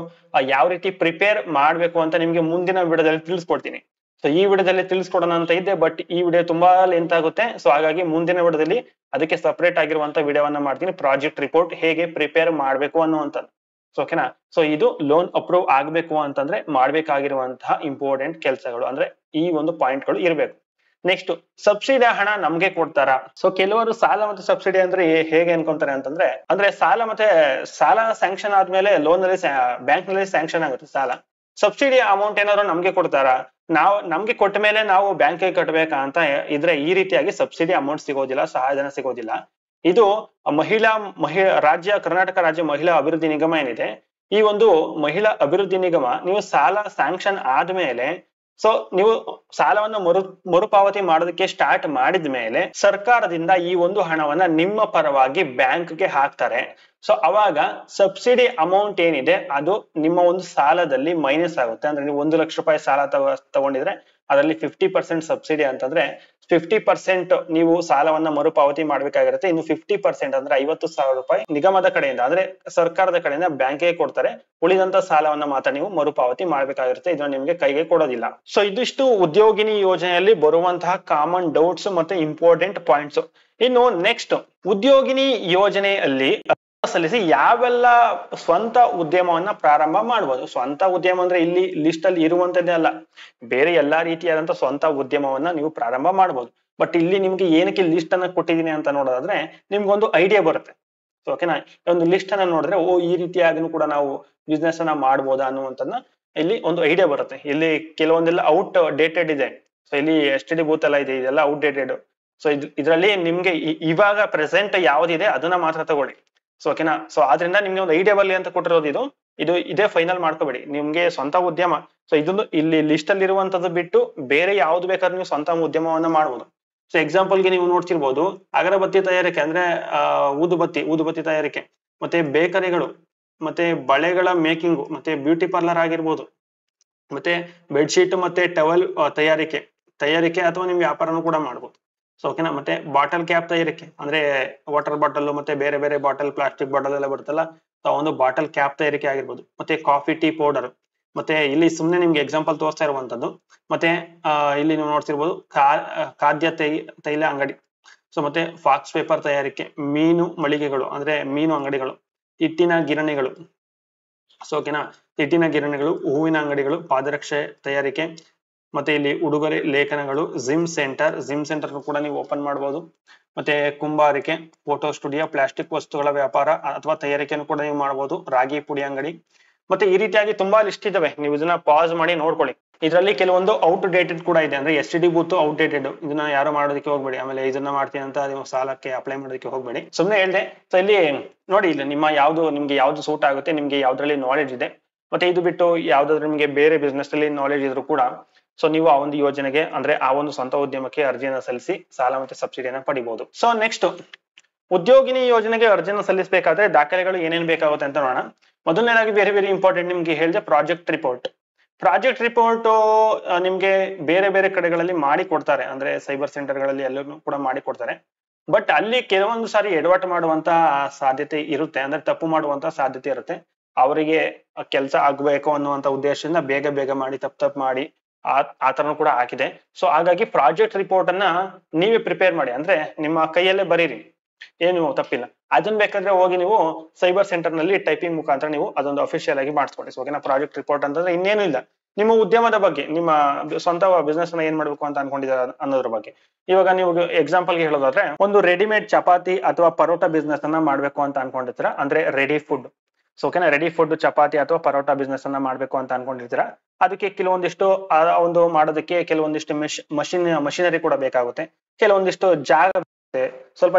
ಯಾವ ರೀತಿ ಪ್ರಿಪೇರ್ ಮಾಡಬೇಕು ಅಂತ ನಿಮಗೆ ಮುಂದಿನ ವಿಡಿಯೋದಲ್ಲಿ ತಿಳಿಸ್ಕೊಡ್ತೀನಿ ಸೊ ಈ ವಿಡಿಯೋದಲ್ಲಿ ತಿಳಿಸ್ಕೊಡೋಣ ಅಂತ ಇದ್ದೆ ಬಟ್ ಈ ವಿಡಿಯೋ ತುಂಬಾ ಲೆಂತ್ ಆಗುತ್ತೆ ಸೊ ಹಾಗಾಗಿ ಮುಂದಿನ ವಿಡಿಯೋದಲ್ಲಿ ಅದಕ್ಕೆ ಸಪರೇಟ್ ಆಗಿರುವಂತ ವಿಡಿಯೋವನ್ನ ಮಾಡ್ತೀನಿ ಪ್ರಾಜೆಕ್ಟ್ ರಿಪೋರ್ಟ್ ಹೇಗೆ ಪ್ರಿಪೇರ್ ಮಾಡಬೇಕು ಅನ್ನುವಂಥದ್ದು ಸೊ ಓಕೆನಾ ಸೊ ಇದು ಲೋನ್ ಅಪ್ರೂವ್ ಆಗ್ಬೇಕು ಅಂತಂದ್ರೆ ಮಾಡ್ಬೇಕಾಗಿರುವಂತಹ ಇಂಪಾರ್ಟೆಂಟ್ ಕೆಲಸಗಳು ಅಂದ್ರೆ ಈ ಒಂದು ಪಾಯಿಂಟ್ಗಳು ಇರಬೇಕು ನೆಕ್ಸ್ಟ್ ಸಬ್ಸಿಡಿ ಹಣ ನಮ್ಗೆ ಕೊಡ್ತಾರ ಸೊ ಕೆಲವರು ಸಾಲ ಮತ್ತೆ ಸಬ್ಸಿಡಿ ಅಂದ್ರೆ ಹೇಗೆ ಅನ್ಕೊಂತಾರೆ ಅಂತಂದ್ರೆ ಅಂದ್ರೆ ಸಾಲ ಮತ್ತೆ ಸಾಲ ಸ್ಯಾಂಕ್ಷನ್ ಆದ್ಮೇಲೆ ಲೋನ್ ನಲ್ಲಿ ಬ್ಯಾಂಕ್ ನಲ್ಲಿ ಸ್ಯಾಂಕ್ಷನ್ ಆಗುತ್ತೆ ಸಾಲ ಸಬ್ಸಿಡಿ ಅಮೌಂಟ್ ಏನಾದ್ರು ನಮ್ಗೆ ಕೊಡ್ತಾರ ನಾವು ನಮ್ಗೆ ಕೊಟ್ಟ ಮೇಲೆ ನಾವು ಗೆ ಕಟ್ಟಬೇಕಾ ಅಂತ ಇದ್ರೆ ಈ ರೀತಿಯಾಗಿ ಸಬ್ಸಿಡಿ ಅಮೌಂಟ್ ಸಿಗೋದಿಲ್ಲ ಸಹಾಯಧನ ಸಿಗೋದಿಲ್ಲ ಇದು ಮಹಿಳಾ ಮಹಿ ರಾಜ್ಯ ಕರ್ನಾಟಕ ರಾಜ್ಯ ಮಹಿಳಾ ಅಭಿವೃದ್ಧಿ ನಿಗಮ ಏನಿದೆ ಈ ಒಂದು ಮಹಿಳಾ ಅಭಿವೃದ್ಧಿ ನಿಗಮ ನೀವು ಸಾಲ ಸ್ಯಾಂಕ್ಷನ್ ಆದ್ಮೇಲೆ ಸೊ ನೀವು ಸಾಲವನ್ನು ಮರು ಮರುಪಾವತಿ ಮಾಡೋದಕ್ಕೆ ಸ್ಟಾರ್ಟ್ ಮಾಡಿದ ಮೇಲೆ ಸರ್ಕಾರದಿಂದ ಈ ಒಂದು ಹಣವನ್ನ ನಿಮ್ಮ ಪರವಾಗಿ ಬ್ಯಾಂಕ್ಗೆ ಹಾಕ್ತಾರೆ ಸೊ ಅವಾಗ ಸಬ್ಸಿಡಿ ಅಮೌಂಟ್ ಏನಿದೆ ಅದು ನಿಮ್ಮ ಒಂದು ಸಾಲದಲ್ಲಿ ಮೈನಸ್ ಆಗುತ್ತೆ ಅಂದ್ರೆ ನೀವು ಒಂದು ಲಕ್ಷ ರೂಪಾಯಿ ಸಾಲ ತಗೊಂಡಿದ್ರೆ ಅದರಲ್ಲಿ ಫಿಫ್ಟಿ ಪರ್ಸೆಂಟ್ ಸಬ್ಸಿಡಿ ಅಂತಂದ್ರೆ ಫಿಫ್ಟಿ ಪರ್ಸೆಂಟ್ ನೀವು ಸಾಲವನ್ನ ಮರುಪಾವತಿ ಮಾಡಬೇಕಾಗಿರುತ್ತೆ ಇನ್ನು ಫಿಫ್ಟಿ ಪರ್ಸೆಂಟ್ ಅಂದ್ರೆ ಐವತ್ತು ಸಾವಿರ ರೂಪಾಯಿ ನಿಗಮದ ಕಡೆಯಿಂದ ಅಂದ್ರೆ ಸರ್ಕಾರದ ಕಡೆಯಿಂದ ಗೆ ಕೊಡ್ತಾರೆ ಉಳಿದಂತ ಸಾಲವನ್ನ ಮಾತ್ರ ನೀವು ಮರುಪಾವತಿ ಮಾಡಬೇಕಾಗಿರುತ್ತೆ ಇದನ್ನ ನಿಮಗೆ ಕೈಗೆ ಕೊಡೋದಿಲ್ಲ ಸೊ ಇದಿಷ್ಟು ಉದ್ಯೋಗಿನಿ ಯೋಜನೆಯಲ್ಲಿ ಬರುವಂತಹ ಕಾಮನ್ ಡೌಟ್ಸ್ ಮತ್ತೆ ಇಂಪಾರ್ಟೆಂಟ್ ಪಾಯಿಂಟ್ಸ್ ಇನ್ನು ನೆಕ್ಸ್ಟ್ ಉದ್ಯೋಗಿನಿ ಯೋಜನೆಯಲ್ಲಿ ಸಲ್ಲಿಸಿ ಯಾವೆಲ್ಲ ಸ್ವಂತ ಉದ್ಯಮವನ್ನ ಪ್ರಾರಂಭ ಮಾಡಬಹುದು ಸ್ವಂತ ಉದ್ಯಮ ಅಂದ್ರೆ ಇಲ್ಲಿ ಲಿಸ್ಟ್ ಅಲ್ಲಿ ಇರುವಂತದ್ದೇ ಅಲ್ಲ ಬೇರೆ ಎಲ್ಲಾ ರೀತಿಯಾದಂತ ಸ್ವಂತ ಉದ್ಯಮವನ್ನ ನೀವು ಪ್ರಾರಂಭ ಮಾಡಬಹುದು ಬಟ್ ಇಲ್ಲಿ ನಿಮ್ಗೆ ಏನಕ್ಕೆ ಲಿಸ್ಟ್ ಅನ್ನ ಕೊಟ್ಟಿದ್ದೀನಿ ಅಂತ ನೋಡೋದಾದ್ರೆ ನಿಮ್ಗೊಂದು ಐಡಿಯಾ ಬರುತ್ತೆ ಓಕೆನಾ ಒಂದು ಲಿಸ್ಟ್ ಅನ್ನ ನೋಡಿದ್ರೆ ಓ ಈ ರೀತಿಯಾಗಿ ಕೂಡ ನಾವು ಬಿಸ್ನೆಸ್ ಅನ್ನ ಮಾಡ್ಬೋದಾ ಅನ್ನುವಂಥದ್ದನ್ನ ಇಲ್ಲಿ ಒಂದು ಐಡಿಯಾ ಬರುತ್ತೆ ಇಲ್ಲಿ ಕೆಲವೊಂದೆಲ್ಲ ಔಟ್ ಡೇಟೆಡ್ ಇದೆ ಸೊ ಇಲ್ಲಿ ಎಸ್ ಟಿ ಡಿ ಬೂತ್ ಎಲ್ಲ ಇದೆ ಇದೆಲ್ಲ ಔಟ್ ಡೇಟೆಡ್ ಸೊ ಇದರಲ್ಲಿ ನಿಮ್ಗೆ ಇವಾಗ ಪ್ರೆಸೆಂಟ್ ಯಾವ್ದಿದೆ ಅದನ್ನ ಮಾತ್ರ ತಗೊಳ್ಳಿ ಸೊ ಓಕೆನಾ ಸೊ ಆದ್ರಿಂದ ನಿಮ್ಗೆ ಒಂದು ಐಡಿಯಾ ಬಲ್ಲಿ ಅಂತ ಕೊಟ್ಟಿರೋದು ಇದು ಇದು ಇದೇ ಫೈನಲ್ ಮಾಡ್ಕೋಬೇಡಿ ನಿಮ್ಗೆ ಸ್ವಂತ ಉದ್ಯಮ ಸೊ ಇದೊಂದು ಇಲ್ಲಿ ಲಿಸ್ಟ್ ಅಲ್ಲಿ ಇರುವಂತದ್ದು ಬಿಟ್ಟು ಬೇರೆ ಯಾವ್ದು ಬೇಕಾದ್ರೆ ನೀವು ಸ್ವಂತ ಉದ್ಯಮವನ್ನು ಮಾಡಬಹುದು ಸೊ ಎಕ್ಸಾಂಪಲ್ಗೆ ನೀವು ನೋಡ್ತಿರ್ಬೋದು ಅಗರಬತ್ತಿ ತಯಾರಿಕೆ ಅಂದ್ರೆ ಊದುಬತ್ತಿ ಊದುಬತ್ತಿ ತಯಾರಿಕೆ ಮತ್ತೆ ಬೇಕರಿಗಳು ಮತ್ತೆ ಬಳೆಗಳ ಮೇಕಿಂಗು ಮತ್ತೆ ಬ್ಯೂಟಿ ಪಾರ್ಲರ್ ಆಗಿರ್ಬೋದು ಮತ್ತೆ ಬೆಡ್ಶೀಟ್ ಮತ್ತೆ ಟವಲ್ ತಯಾರಿಕೆ ತಯಾರಿಕೆ ಅಥವಾ ನಿಮ್ ವ್ಯಾಪಾರನು ಕೂಡ ಮಾಡ್ಬೋದು ಸೊ ಓಕೆನಾ ಮತ್ತೆ ಬಾಟಲ್ ಕ್ಯಾಪ್ ತಯಾರಿಕೆ ಅಂದ್ರೆ ವಾಟರ್ ಬಾಟಲ್ ಮತ್ತೆ ಬೇರೆ ಬೇರೆ ಬಾಟಲ್ ಪ್ಲಾಸ್ಟಿಕ್ ಬಾಟಲ್ ಎಲ್ಲ ಬರುತ್ತಲ್ಲ ಸೊ ಒಂದು ಬಾಟಲ್ ಕ್ಯಾಪ್ ತಯಾರಿಕೆ ಆಗಿರ್ಬೋದು ಮತ್ತೆ ಕಾಫಿ ಟೀ ಪೌಡರ್ ಮತ್ತೆ ಇಲ್ಲಿ ಸುಮ್ಮನೆ ನಿಮ್ಗೆ ಎಕ್ಸಾಂಪಲ್ ತೋರಿಸ್ತಾ ಇರುವಂತದ್ದು ಮತ್ತೆ ಇಲ್ಲಿ ನೀವು ನೋಡ್ತಿರ್ಬೋದು ಖಾದ್ಯ ತೈ ತೈಲ ಅಂಗಡಿ ಸೊ ಮತ್ತೆ ಫಾಕ್ಸ್ ಪೇಪರ್ ತಯಾರಿಕೆ ಮೀನು ಮಳಿಗೆಗಳು ಅಂದ್ರೆ ಮೀನು ಅಂಗಡಿಗಳು ಹಿಟ್ಟಿನ ಗಿರಣಿಗಳು ಸೊ ಓಕೆನಾ ಹಿಟ್ಟಿನ ಗಿರಣಿಗಳು ಹೂವಿನ ಅಂಗಡಿಗಳು ಪಾದರಕ್ಷೆ ತಯಾರಿಕೆ ಮತ್ತೆ ಇಲ್ಲಿ ಉಡುಗೊರೆ ಲೇಖನಗಳು ಜಿಮ್ ಸೆಂಟರ್ ಜಿಮ್ ಸೆಂಟರ್ ಕೂಡ ನೀವು ಓಪನ್ ಮಾಡಬಹುದು ಮತ್ತೆ ಕುಂಬಾರಿಕೆ ಫೋಟೋ ಸ್ಟುಡಿಯೋ ಪ್ಲಾಸ್ಟಿಕ್ ವಸ್ತುಗಳ ವ್ಯಾಪಾರ ಅಥವಾ ತಯಾರಿಕೆಯನ್ನು ಕೂಡ ನೀವು ಮಾಡಬಹುದು ರಾಗಿ ಪುಡಿ ಅಂಗಡಿ ಮತ್ತೆ ಈ ರೀತಿಯಾಗಿ ತುಂಬಾ ಲಿಸ್ಟ್ ಇದಾವೆ ನೀವು ಇದನ್ನ ಪಾಸ್ ಮಾಡಿ ನೋಡ್ಕೊಳ್ಳಿ ಇದರಲ್ಲಿ ಕೆಲವೊಂದು ಔಟ್ ಡೇಟೆಡ್ ಕೂಡ ಇದೆ ಅಂದ್ರೆ S T D booth outdated ಇದನ್ನ ಯಾರು ಮಾಡೋದಕ್ಕೆ ಹೋಗ್ಬೇಡಿ ಆಮೇಲೆ ಇದನ್ನ ಮಾಡ್ತೀನಿ ಅಂತ ನೀವು ಸಾಲಕ್ಕೆ ಅಪ್ಲೈ ಮಾಡೋದಕ್ಕೆ ಹೋಗ್ಬೇಡಿ ಸುಮ್ಮನೆ ಹೇಳಿದೆ ಸೊ ಇಲ್ಲಿ ನೋಡಿ ಇಲ್ಲಿ ನಿಮ್ಮ ಯಾವ್ದು ನಿಮ್ಗೆ ಯಾವ್ದು ಸೂಟ್ ಆಗುತ್ತೆ ನಿಮ್ಗೆ ಯಾವ್ದ್ರಲ್ಲಿ ನಾಲೆಜ್ ಇದೆ ಮತ್ತೆ ಇದು ಬಿಟ್ಟು ಯಾವ್ದಾದ್ರು ನಿಮ್ಗೆ ಬೇರೆ ಬಿಸ್ನೆಸ್ ಅಲ್ಲಿ ನಾಲೆಜ್ ಇದ್ರು ಕೂಡ ಸೊ ನೀವು ಆ ಒಂದು ಯೋಜನೆಗೆ ಅಂದ್ರೆ ಆ ಒಂದು ಸ್ವಂತ ಉದ್ಯಮಕ್ಕೆ ಅರ್ಜಿಯನ್ನ ಸಲ್ಲಿಸಿ ಸಾಲ ಮತ್ತೆ ಸಬ್ಸಿಡಿಯನ್ನ ಪಡಿಬಹುದು ಸೊ ನೆಕ್ಸ್ಟ್ ಉದ್ಯೋಗಿನಿ ಯೋಜನೆಗೆ ಅರ್ಜಿಯನ್ನು ಸಲ್ಲಿಸಬೇಕಾದ್ರೆ ದಾಖಲೆಗಳು ಏನೇನು ಬೇಕಾಗುತ್ತೆ ಅಂತ ನೋಡೋಣ ಮೊದಲನೇದಾಗಿ ಬೇರೆ ಬೇರೆ ಇಂಪಾರ್ಟೆಂಟ್ ನಿಮ್ಗೆ ಹೇಳಿದೆ ಪ್ರಾಜೆಕ್ಟ್ ರಿಪೋರ್ಟ್ ಪ್ರಾಜೆಕ್ಟ್ ರಿಪೋರ್ಟ್ ನಿಮ್ಗೆ ಬೇರೆ ಬೇರೆ ಕಡೆಗಳಲ್ಲಿ ಮಾಡಿ ಕೊಡ್ತಾರೆ ಅಂದ್ರೆ ಸೈಬರ್ ಸೆಂಟರ್ಗಳಲ್ಲಿ ಎಲ್ಲರೂ ಕೂಡ ಮಾಡಿ ಕೊಡ್ತಾರೆ ಬಟ್ ಅಲ್ಲಿ ಕೆಲವೊಂದು ಸಾರಿ ಎಡವಟ್ ಮಾಡುವಂತ ಸಾಧ್ಯತೆ ಇರುತ್ತೆ ಅಂದ್ರೆ ತಪ್ಪು ಮಾಡುವಂತ ಸಾಧ್ಯತೆ ಇರುತ್ತೆ ಅವರಿಗೆ ಕೆಲಸ ಆಗ್ಬೇಕು ಅನ್ನುವಂತ ಉದ್ದೇಶದಿಂದ ಬೇಗ ಬೇಗ ಮಾಡಿ ತಪ್ಪು ತಪ್ಪು ಮಾಡಿ ಆ ತರನು ಕೂಡ ಹಾಕಿದೆ ಸೊ ಹಾಗಾಗಿ ಪ್ರಾಜೆಕ್ಟ್ ರಿಪೋರ್ಟ್ ಅನ್ನ ನೀವೇ ಪ್ರಿಪೇರ್ ಮಾಡಿ ಅಂದ್ರೆ ನಿಮ್ಮ ಕೈಯಲ್ಲೇ ಬರೀರಿ ಏನು ತಪ್ಪಿಲ್ಲ ಅದನ್ನ ಬೇಕಾದ್ರೆ ಹೋಗಿ ನೀವು ಸೈಬರ್ ಸೆಂಟರ್ ನಲ್ಲಿ ಟೈಪಿಂಗ್ ಮುಖಾಂತರ ನೀವು ಅದೊಂದು ಅಫಿಷಿಯಲ್ ಆಗಿ ಸೊ ಓಕೆನಾ ಪ್ರಾಜೆಕ್ಟ್ ರಿಪೋರ್ಟ್ ಅಂತಂದ್ರೆ ಇನ್ನೇನು ಇಲ್ಲ ನಿಮ್ಮ ಉದ್ಯಮದ ಬಗ್ಗೆ ನಿಮ್ಮ ಸ್ವಂತ ಬಿಸ್ನೆಸ್ ನ ಏನ್ ಮಾಡ್ಬೇಕು ಅಂತ ಅನ್ಕೊಂಡಿದ್ದೀರ ಅನ್ನೋದ್ರ ಬಗ್ಗೆ ಇವಾಗ ನೀವು ಎಕ್ಸಾಂಪಲ್ ಗೆ ಹೇಳೋದಾದ್ರೆ ಒಂದು ರೆಡಿಮೇಡ್ ಚಪಾತಿ ಅಥವಾ ಪರೋಟ ಬಿಸ್ನೆಸ್ ಅನ್ನ ಮಾಡ್ಬೇಕು ಅಂತ ಅನ್ಕೊಂಡಿರ್ತೀರ ಅಂದ್ರೆ ರೆಡಿ ಫುಡ್ ಸೊ ಓಕೆನಾ ರೆಡಿ ಫುಡ್ ಚಪಾತಿ ಅಥವಾ ಪರೋಟಾ ಬಿಸ್ನೆಸ್ ಅನ್ನ ಮಾಡಬೇಕು ಅಂತ ಅನ್ಕೊಂಡಿರ್ತೀರಾ ಅದಕ್ಕೆ ಕೆಲವೊಂದಿಷ್ಟು ಒಂದು ಮಾಡೋದಕ್ಕೆ ಕೆಲವೊಂದಿಷ್ಟು ಮಷಿನ್ ಮಷಿನರಿ ಕೂಡ ಬೇಕಾಗುತ್ತೆ ಕೆಲವೊಂದಿಷ್ಟು ಜಾಗ ಸ್ವಲ್ಪ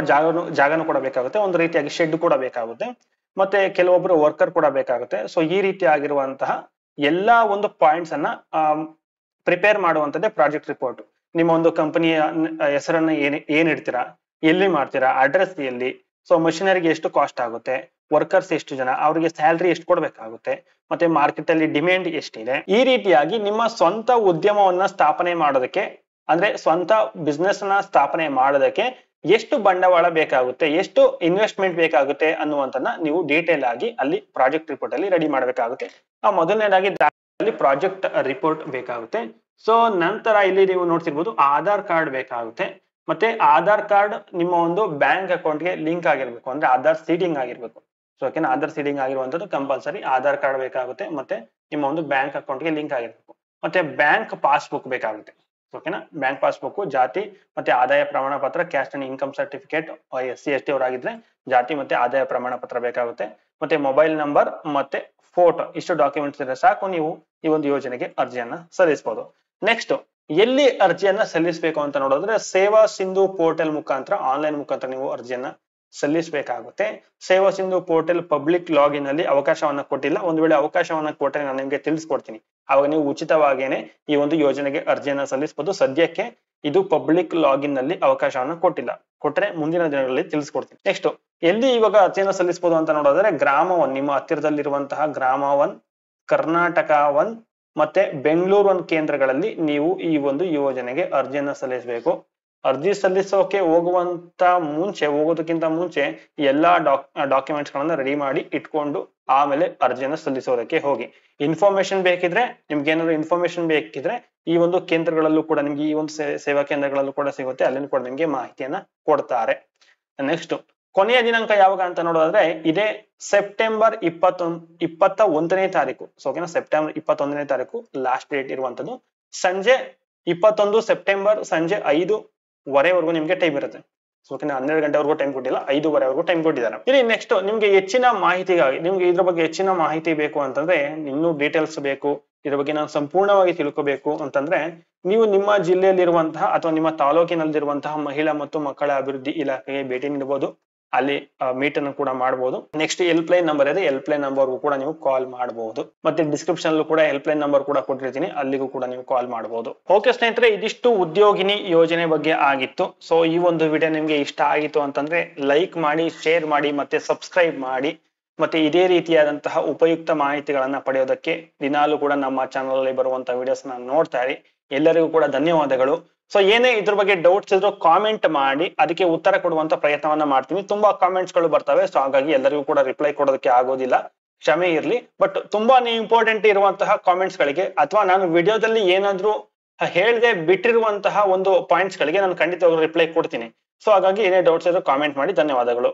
ಜಾಗನು ಕೂಡ ಬೇಕಾಗುತ್ತೆ ಒಂದು ರೀತಿಯಾಗಿ ಶೆಡ್ ಕೂಡ ಬೇಕಾಗುತ್ತೆ ಮತ್ತೆ ಕೆಲವೊಬ್ರು ವರ್ಕರ್ ಕೂಡ ಬೇಕಾಗುತ್ತೆ ಸೊ ಈ ರೀತಿ ಆಗಿರುವಂತಹ ಎಲ್ಲಾ ಒಂದು ಪಾಯಿಂಟ್ಸ್ ಅನ್ನ ಪ್ರಿಪೇರ್ ಮಾಡುವಂತದ್ದೇ ಪ್ರಾಜೆಕ್ಟ್ ರಿಪೋರ್ಟ್ ನಿಮ್ಮ ಒಂದು ಕಂಪನಿಯ ಹೆಸರನ್ನ ಏನ್ ಏನ್ ಇಡ್ತೀರಾ ಎಲ್ಲಿ ಮಾಡ್ತೀರಾ ಅಡ್ರೆಸ್ ಎಲ್ಲಿ ಸೊ ಮಷಿನರಿಗೆ ಎಷ್ಟು ಕಾಸ್ಟ್ ಆಗುತ್ತೆ ವರ್ಕರ್ಸ್ ಎಷ್ಟು ಜನ ಅವರಿಗೆ ಸ್ಯಾಲ್ರಿ ಎಷ್ಟು ಕೊಡಬೇಕಾಗುತ್ತೆ ಮತ್ತೆ ಮಾರ್ಕೆಟ್ ಅಲ್ಲಿ ಡಿಮ್ಯಾಂಡ್ ಎಷ್ಟಿದೆ ಈ ರೀತಿಯಾಗಿ ನಿಮ್ಮ ಸ್ವಂತ ಉದ್ಯಮವನ್ನ ಸ್ಥಾಪನೆ ಮಾಡೋದಕ್ಕೆ ಅಂದ್ರೆ ಸ್ವಂತ ಬಿಸ್ನೆಸ್ ನ ಸ್ಥಾಪನೆ ಮಾಡೋದಕ್ಕೆ ಎಷ್ಟು ಬಂಡವಾಳ ಬೇಕಾಗುತ್ತೆ ಎಷ್ಟು ಇನ್ವೆಸ್ಟ್ಮೆಂಟ್ ಬೇಕಾಗುತ್ತೆ ಅನ್ನುವಂಥದ್ದನ್ನ ನೀವು ಡೀಟೇಲ್ ಆಗಿ ಅಲ್ಲಿ ಪ್ರಾಜೆಕ್ಟ್ ರಿಪೋರ್ಟ್ ಅಲ್ಲಿ ರೆಡಿ ಮಾಡಬೇಕಾಗುತ್ತೆ ಆ ಮೊದಲನೇದಾಗಿ ಪ್ರಾಜೆಕ್ಟ್ ರಿಪೋರ್ಟ್ ಬೇಕಾಗುತ್ತೆ ಸೊ ನಂತರ ಇಲ್ಲಿ ನೀವು ನೋಡ್ತಿರ್ಬೋದು ಆಧಾರ್ ಕಾರ್ಡ್ ಬೇಕಾಗುತ್ತೆ ಮತ್ತೆ ಆಧಾರ್ ಕಾರ್ಡ್ ನಿಮ್ಮ ಒಂದು ಬ್ಯಾಂಕ್ ಅಕೌಂಟ್ಗೆ ಲಿಂಕ್ ಆಗಿರ್ಬೇಕು ಅಂದ್ರೆ ಆಧಾರ್ ಸೀಡಿಂಗ್ ಆಗಿರ್ಬೇಕು ಸೊ ಓಕೆನಾ ಆಧಾರ್ ಸೀಡಿಂಗ್ ಆಗಿರುವಂತದ್ದು ಕಂಪಲ್ಸರಿ ಆಧಾರ್ ಕಾರ್ಡ್ ಬೇಕಾಗುತ್ತೆ ಮತ್ತೆ ನಿಮ್ಮ ಒಂದು ಬ್ಯಾಂಕ್ ಅಕೌಂಟ್ಗೆ ಲಿಂಕ್ ಆಗಿರಬೇಕು ಮತ್ತೆ ಬ್ಯಾಂಕ್ ಪಾಸ್ಬುಕ್ ಬೇಕಾಗುತ್ತೆ ಓಕೆನಾ ಬ್ಯಾಂಕ್ ಪಾಸ್ಬುಕ್ ಜಾತಿ ಮತ್ತೆ ಆದಾಯ ಪ್ರಮಾಣ ಪತ್ರ caste and income certificate S C S T ಅವರಾಗಿದ್ರೆ ಜಾತಿ ಮತ್ತೆ ಆದಾಯ ಪ್ರಮಾಣ ಪತ್ರ ಬೇಕಾಗುತ್ತೆ ಮತ್ತೆ ಮೊಬೈಲ್ ನಂಬರ್ ಮತ್ತೆ ಫೋಟೋ ಇಷ್ಟು ಡಾಕ್ಯುಮೆಂಟ್ಸ್ ಇದ್ರೆ ಸಾಕು ನೀವು ಈ ಒಂದು ಯೋಜನೆಗೆ ಅರ್ಜಿಯನ್ನ ಸಲ್ಲಿಸಬಹುದು ನೆಕ್ಸ್ಟ್ ಎಲ್ಲಿ ಅರ್ಜಿಯನ್ನ ಸಲ್ಲಿಸಬೇಕು ಅಂತ ನೋಡಿದ್ರೆ ಸೇವಾ ಸಿಂಧು ಪೋರ್ಟಲ್ ಮುಖಾಂತರ ಆನ್ಲೈನ್ ಮುಖಾಂತರ ನೀವು ಅರ್ಜಿಯನ್ನ ಸಲ್ಲಿಸಬೇಕಾಗುತ್ತೆ ಸೇವಾ ಸಿಂಧು ಪೋರ್ಟಲ್ ಪಬ್ಲಿಕ್ ಲಾಗಿನ್ ಅಲ್ಲಿ ಅವಕಾಶವನ್ನ ಕೊಟ್ಟಿಲ್ಲ ಒಂದು ವೇಳೆ ಅವಕಾಶವನ್ನ ಕೊಟ್ಟರೆ ನಾನು ನಿಮಗೆ ತಿಳಿಸ್ಕೊಡ್ತೀನಿ ಅವಾಗ ನೀವು ಉಚಿತವಾಗೇನೆ ಈ ಒಂದು ಯೋಜನೆಗೆ ಅರ್ಜಿಯನ್ನ ಸಲ್ಲಿಸಬಹುದು ಸದ್ಯಕ್ಕೆ ಇದು ಪಬ್ಲಿಕ್ ಲಾಗಿನ್ ಅಲ್ಲಿ ಅವಕಾಶವನ್ನ ಕೊಟ್ಟಿಲ್ಲ ಕೊಟ್ರೆ ಮುಂದಿನ ದಿನಗಳಲ್ಲಿ ತಿಳಿಸ್ಕೊಡ್ತೀನಿ ನೆಕ್ಸ್ಟ್ ಎಲ್ಲಿ ಇವಾಗ ಅರ್ಜಿಯನ್ನ ಸಲ್ಲಿಸಬಹುದು ಅಂತ ನೋಡೋದ್ರೆ ಗ್ರಾಮ ಒನ್ ನಿಮ್ಮ ಹತ್ತಿರದಲ್ಲಿರುವಂತಹ ಗ್ರಾಮ ಒನ್ ಕರ್ನಾಟಕ ಒನ್ ಮತ್ತೆ ಬೆಂಗಳೂರು ಒನ್ ಕೇಂದ್ರಗಳಲ್ಲಿ ನೀವು ಈ ಒಂದು ಯೋಜನೆಗೆ ಅರ್ಜಿಯನ್ನ ಸಲ್ಲಿಸಬೇಕು ಅರ್ಜಿ ಸಲ್ಲಿಸೋಕೆ ಹೋಗುವಂತ ಮುಂಚೆ ಹೋಗೋದಕ್ಕಿಂತ ಮುಂಚೆ ಎಲ್ಲಾ ಡಾಕ್ ಡಾಕ್ಯುಮೆಂಟ್ಸ್ ಗಳನ್ನ ರೆಡಿ ಮಾಡಿ ಇಟ್ಕೊಂಡು ಆಮೇಲೆ ಅರ್ಜಿಯನ್ನು ಸಲ್ಲಿಸೋದಕ್ಕೆ ಹೋಗಿ ಇನ್ಫಾರ್ಮೇಶನ್ ಬೇಕಿದ್ರೆ ನಿಮ್ಗೆ ಏನಾದ್ರು ಇನ್ಫಾರ್ಮೇಶನ್ ಬೇಕಿದ್ರೆ ಈ ಒಂದು ಕೇಂದ್ರಗಳಲ್ಲೂ ಕೂಡ ನಿಮ್ಗೆ ಈ ಒಂದು ಸೇವಾ ಕೇಂದ್ರಗಳಲ್ಲೂ ಕೂಡ ಸಿಗುತ್ತೆ ಅಲ್ಲಿ ಕೂಡ ನಿಮ್ಗೆ ಮಾಹಿತಿಯನ್ನ ಕೊಡ್ತಾರೆ ನೆಕ್ಸ್ಟ್ ಕೊನೆಯ ದಿನಾಂಕ ಯಾವಾಗ ಅಂತ ನೋಡೋದಾದ್ರೆ ಇದೇ ಸೆಪ್ಟೆಂಬರ್ ಇಪ್ಪತ್ತೊಂದ್ ಇಪ್ಪತ್ತ ಒಂದನೇ ತಾರೀಕು ಸೊ ಓಕೆನಾ ಸೆಪ್ಟೆಂಬರ್ ಇಪ್ಪತ್ತೊಂದನೇ ತಾರೀಕು ಲಾಸ್ಟ್ ಡೇಟ್ ಇರುವಂತದ್ದು ಸಂಜೆ ಇಪ್ಪತ್ತೊಂದು ಸೆಪ್ಟೆಂಬರ್ ಸಂಜೆ ಐದು ವರೆವರೆಗೂ ನಿಮಗೆ ಟೈಮ್ ಇರುತ್ತೆ ಸೊ ಹನ್ನೆರಡು ಗಂಟೆವರೆಗೂ ಟೈಮ್ ಕೊಟ್ಟಿಲ್ಲ ಐದುವರೆವರೆಗೂ ಟೈಮ್ ಕೊಟ್ಟಿದ್ದಾರೆ ಇಲ್ಲಿ ನೆಕ್ಸ್ಟ್ ನಿಮ್ಗೆ ಹೆಚ್ಚಿನ ಮಾಹಿತಿಗಾಗಿ ನಿಮ್ಗೆ ಇದ್ರ ಬಗ್ಗೆ ಹೆಚ್ಚಿನ ಮಾಹಿತಿ ಬೇಕು ಅಂತಂದ್ರೆ ಇನ್ನೂ ಡೀಟೇಲ್ಸ್ ಬೇಕು ಇದ್ರ ಬಗ್ಗೆ ನಾನು ಸಂಪೂರ್ಣವಾಗಿ ತಿಳ್ಕೋಬೇಕು ಅಂತಂದ್ರೆ ನೀವು ನಿಮ್ಮ ಜಿಲ್ಲೆಯಲ್ಲಿರುವಂತಹ ಅಥವಾ ನಿಮ್ಮ ತಾಲೂಕಿನಲ್ಲಿರುವಂತಹ ಮಹಿಳಾ ಮತ್ತು ಮಕ್ಕಳ ಅಭಿವೃದ್ಧಿ ಇಲಾಖೆಗೆ ಭೇಟಿ ನೀಡಬಹುದು ಅಲ್ಲಿ ಮೀಟ್ ಅನ್ನು ಕೂಡ ಮಾಡಬಹುದು ನೆಕ್ಸ್ಟ್ ಹೆಲ್ಪ್ ಲೈನ್ ನಂಬರ್ ಇದೆ ಹೆಲ್ಪ್ ಲೈನ್ ನಂಬರ್ಗೂ ಕೂಡ ನೀವು ಕಾಲ್ ಮಾಡಬಹುದು ಮತ್ತೆ ಡಿಸ್ಕ್ರಿಪ್ಷನ್ ಕೂಡ ಹೆಲ್ಪ್ ಲೈನ್ ನಂಬರ್ ಕೂಡ ಕೊಟ್ಟಿರ್ತೀನಿ ಅಲ್ಲಿಗೂ ಕೂಡ ನೀವು ಕಾಲ್ ಮಾಡಬಹುದು ಓಕೆ ಸ್ನೇಹಿತರೆ ಇದಿಷ್ಟು ಉದ್ಯೋಗಿನಿ ಯೋಜನೆ ಬಗ್ಗೆ ಆಗಿತ್ತು ಸೊ ಈ ಒಂದು ವಿಡಿಯೋ ನಿಮ್ಗೆ ಇಷ್ಟ ಆಗಿತ್ತು ಅಂತಂದ್ರೆ ಲೈಕ್ ಮಾಡಿ ಶೇರ್ ಮಾಡಿ ಮತ್ತೆ ಸಬ್ಸ್ಕ್ರೈಬ್ ಮಾಡಿ ಮತ್ತೆ ಇದೇ ರೀತಿಯಾದಂತಹ ಉಪಯುಕ್ತ ಮಾಹಿತಿಗಳನ್ನ ಪಡೆಯೋದಕ್ಕೆ ದಿನಾಲೂ ಕೂಡ ನಮ್ಮ ಚಾನಲ್ ಅಲ್ಲಿ ಬರುವಂತಹ ವಿಡಿಯೋಸ್ ನೋಡ್ತಾ ಇರಿ ಎಲ್ಲರಿಗೂ ಕೂಡ ಧನ್ಯವಾದಗಳು ಸೊ ಏನೇ ಇದ್ರ ಬಗ್ಗೆ ಡೌಟ್ಸ್ ಇದ್ರು ಕಾಮೆಂಟ್ ಮಾಡಿ ಅದಕ್ಕೆ ಉತ್ತರ ಕೊಡುವಂತ ಪ್ರಯತ್ನವನ್ನ ಮಾಡ್ತೀನಿ ತುಂಬಾ ಕಾಮೆಂಟ್ಸ್ ಗಳು ಬರ್ತವೆ ಸೊ ಹಾಗಾಗಿ ಎಲ್ಲರಿಗೂ ಕೂಡ ರಿಪ್ಲೈ ಕೊಡೋದಕ್ಕೆ ಆಗೋದಿಲ್ಲ ಕ್ಷಮೆ ಇರಲಿ ಬಟ್ ತುಂಬಾನೇ ಇಂಪಾರ್ಟೆಂಟ್ ಇರುವಂತಹ ಕಾಮೆಂಟ್ಸ್ ಗಳಿಗೆ ಅಥವಾ ನಾನು ವಿಡಿಯೋದಲ್ಲಿ ಏನಾದ್ರೂ ಹೇಳದೆ ಬಿಟ್ಟಿರುವಂತಹ ಒಂದು ಪಾಯಿಂಟ್ಸ್ ಗಳಿಗೆ ನಾನು ಖಂಡಿತವಾಗ್ಲೂ ರಿಪ್ಲೈ ಕೊಡ್ತೀನಿ ಸೊ ಹಾಗಾಗಿ ಏನೇ ಡೌಟ್ಸ್ ಇದ್ರು ಕಾಮೆಂಟ್ ಮಾಡಿ ಧನ್ಯವಾದಗಳು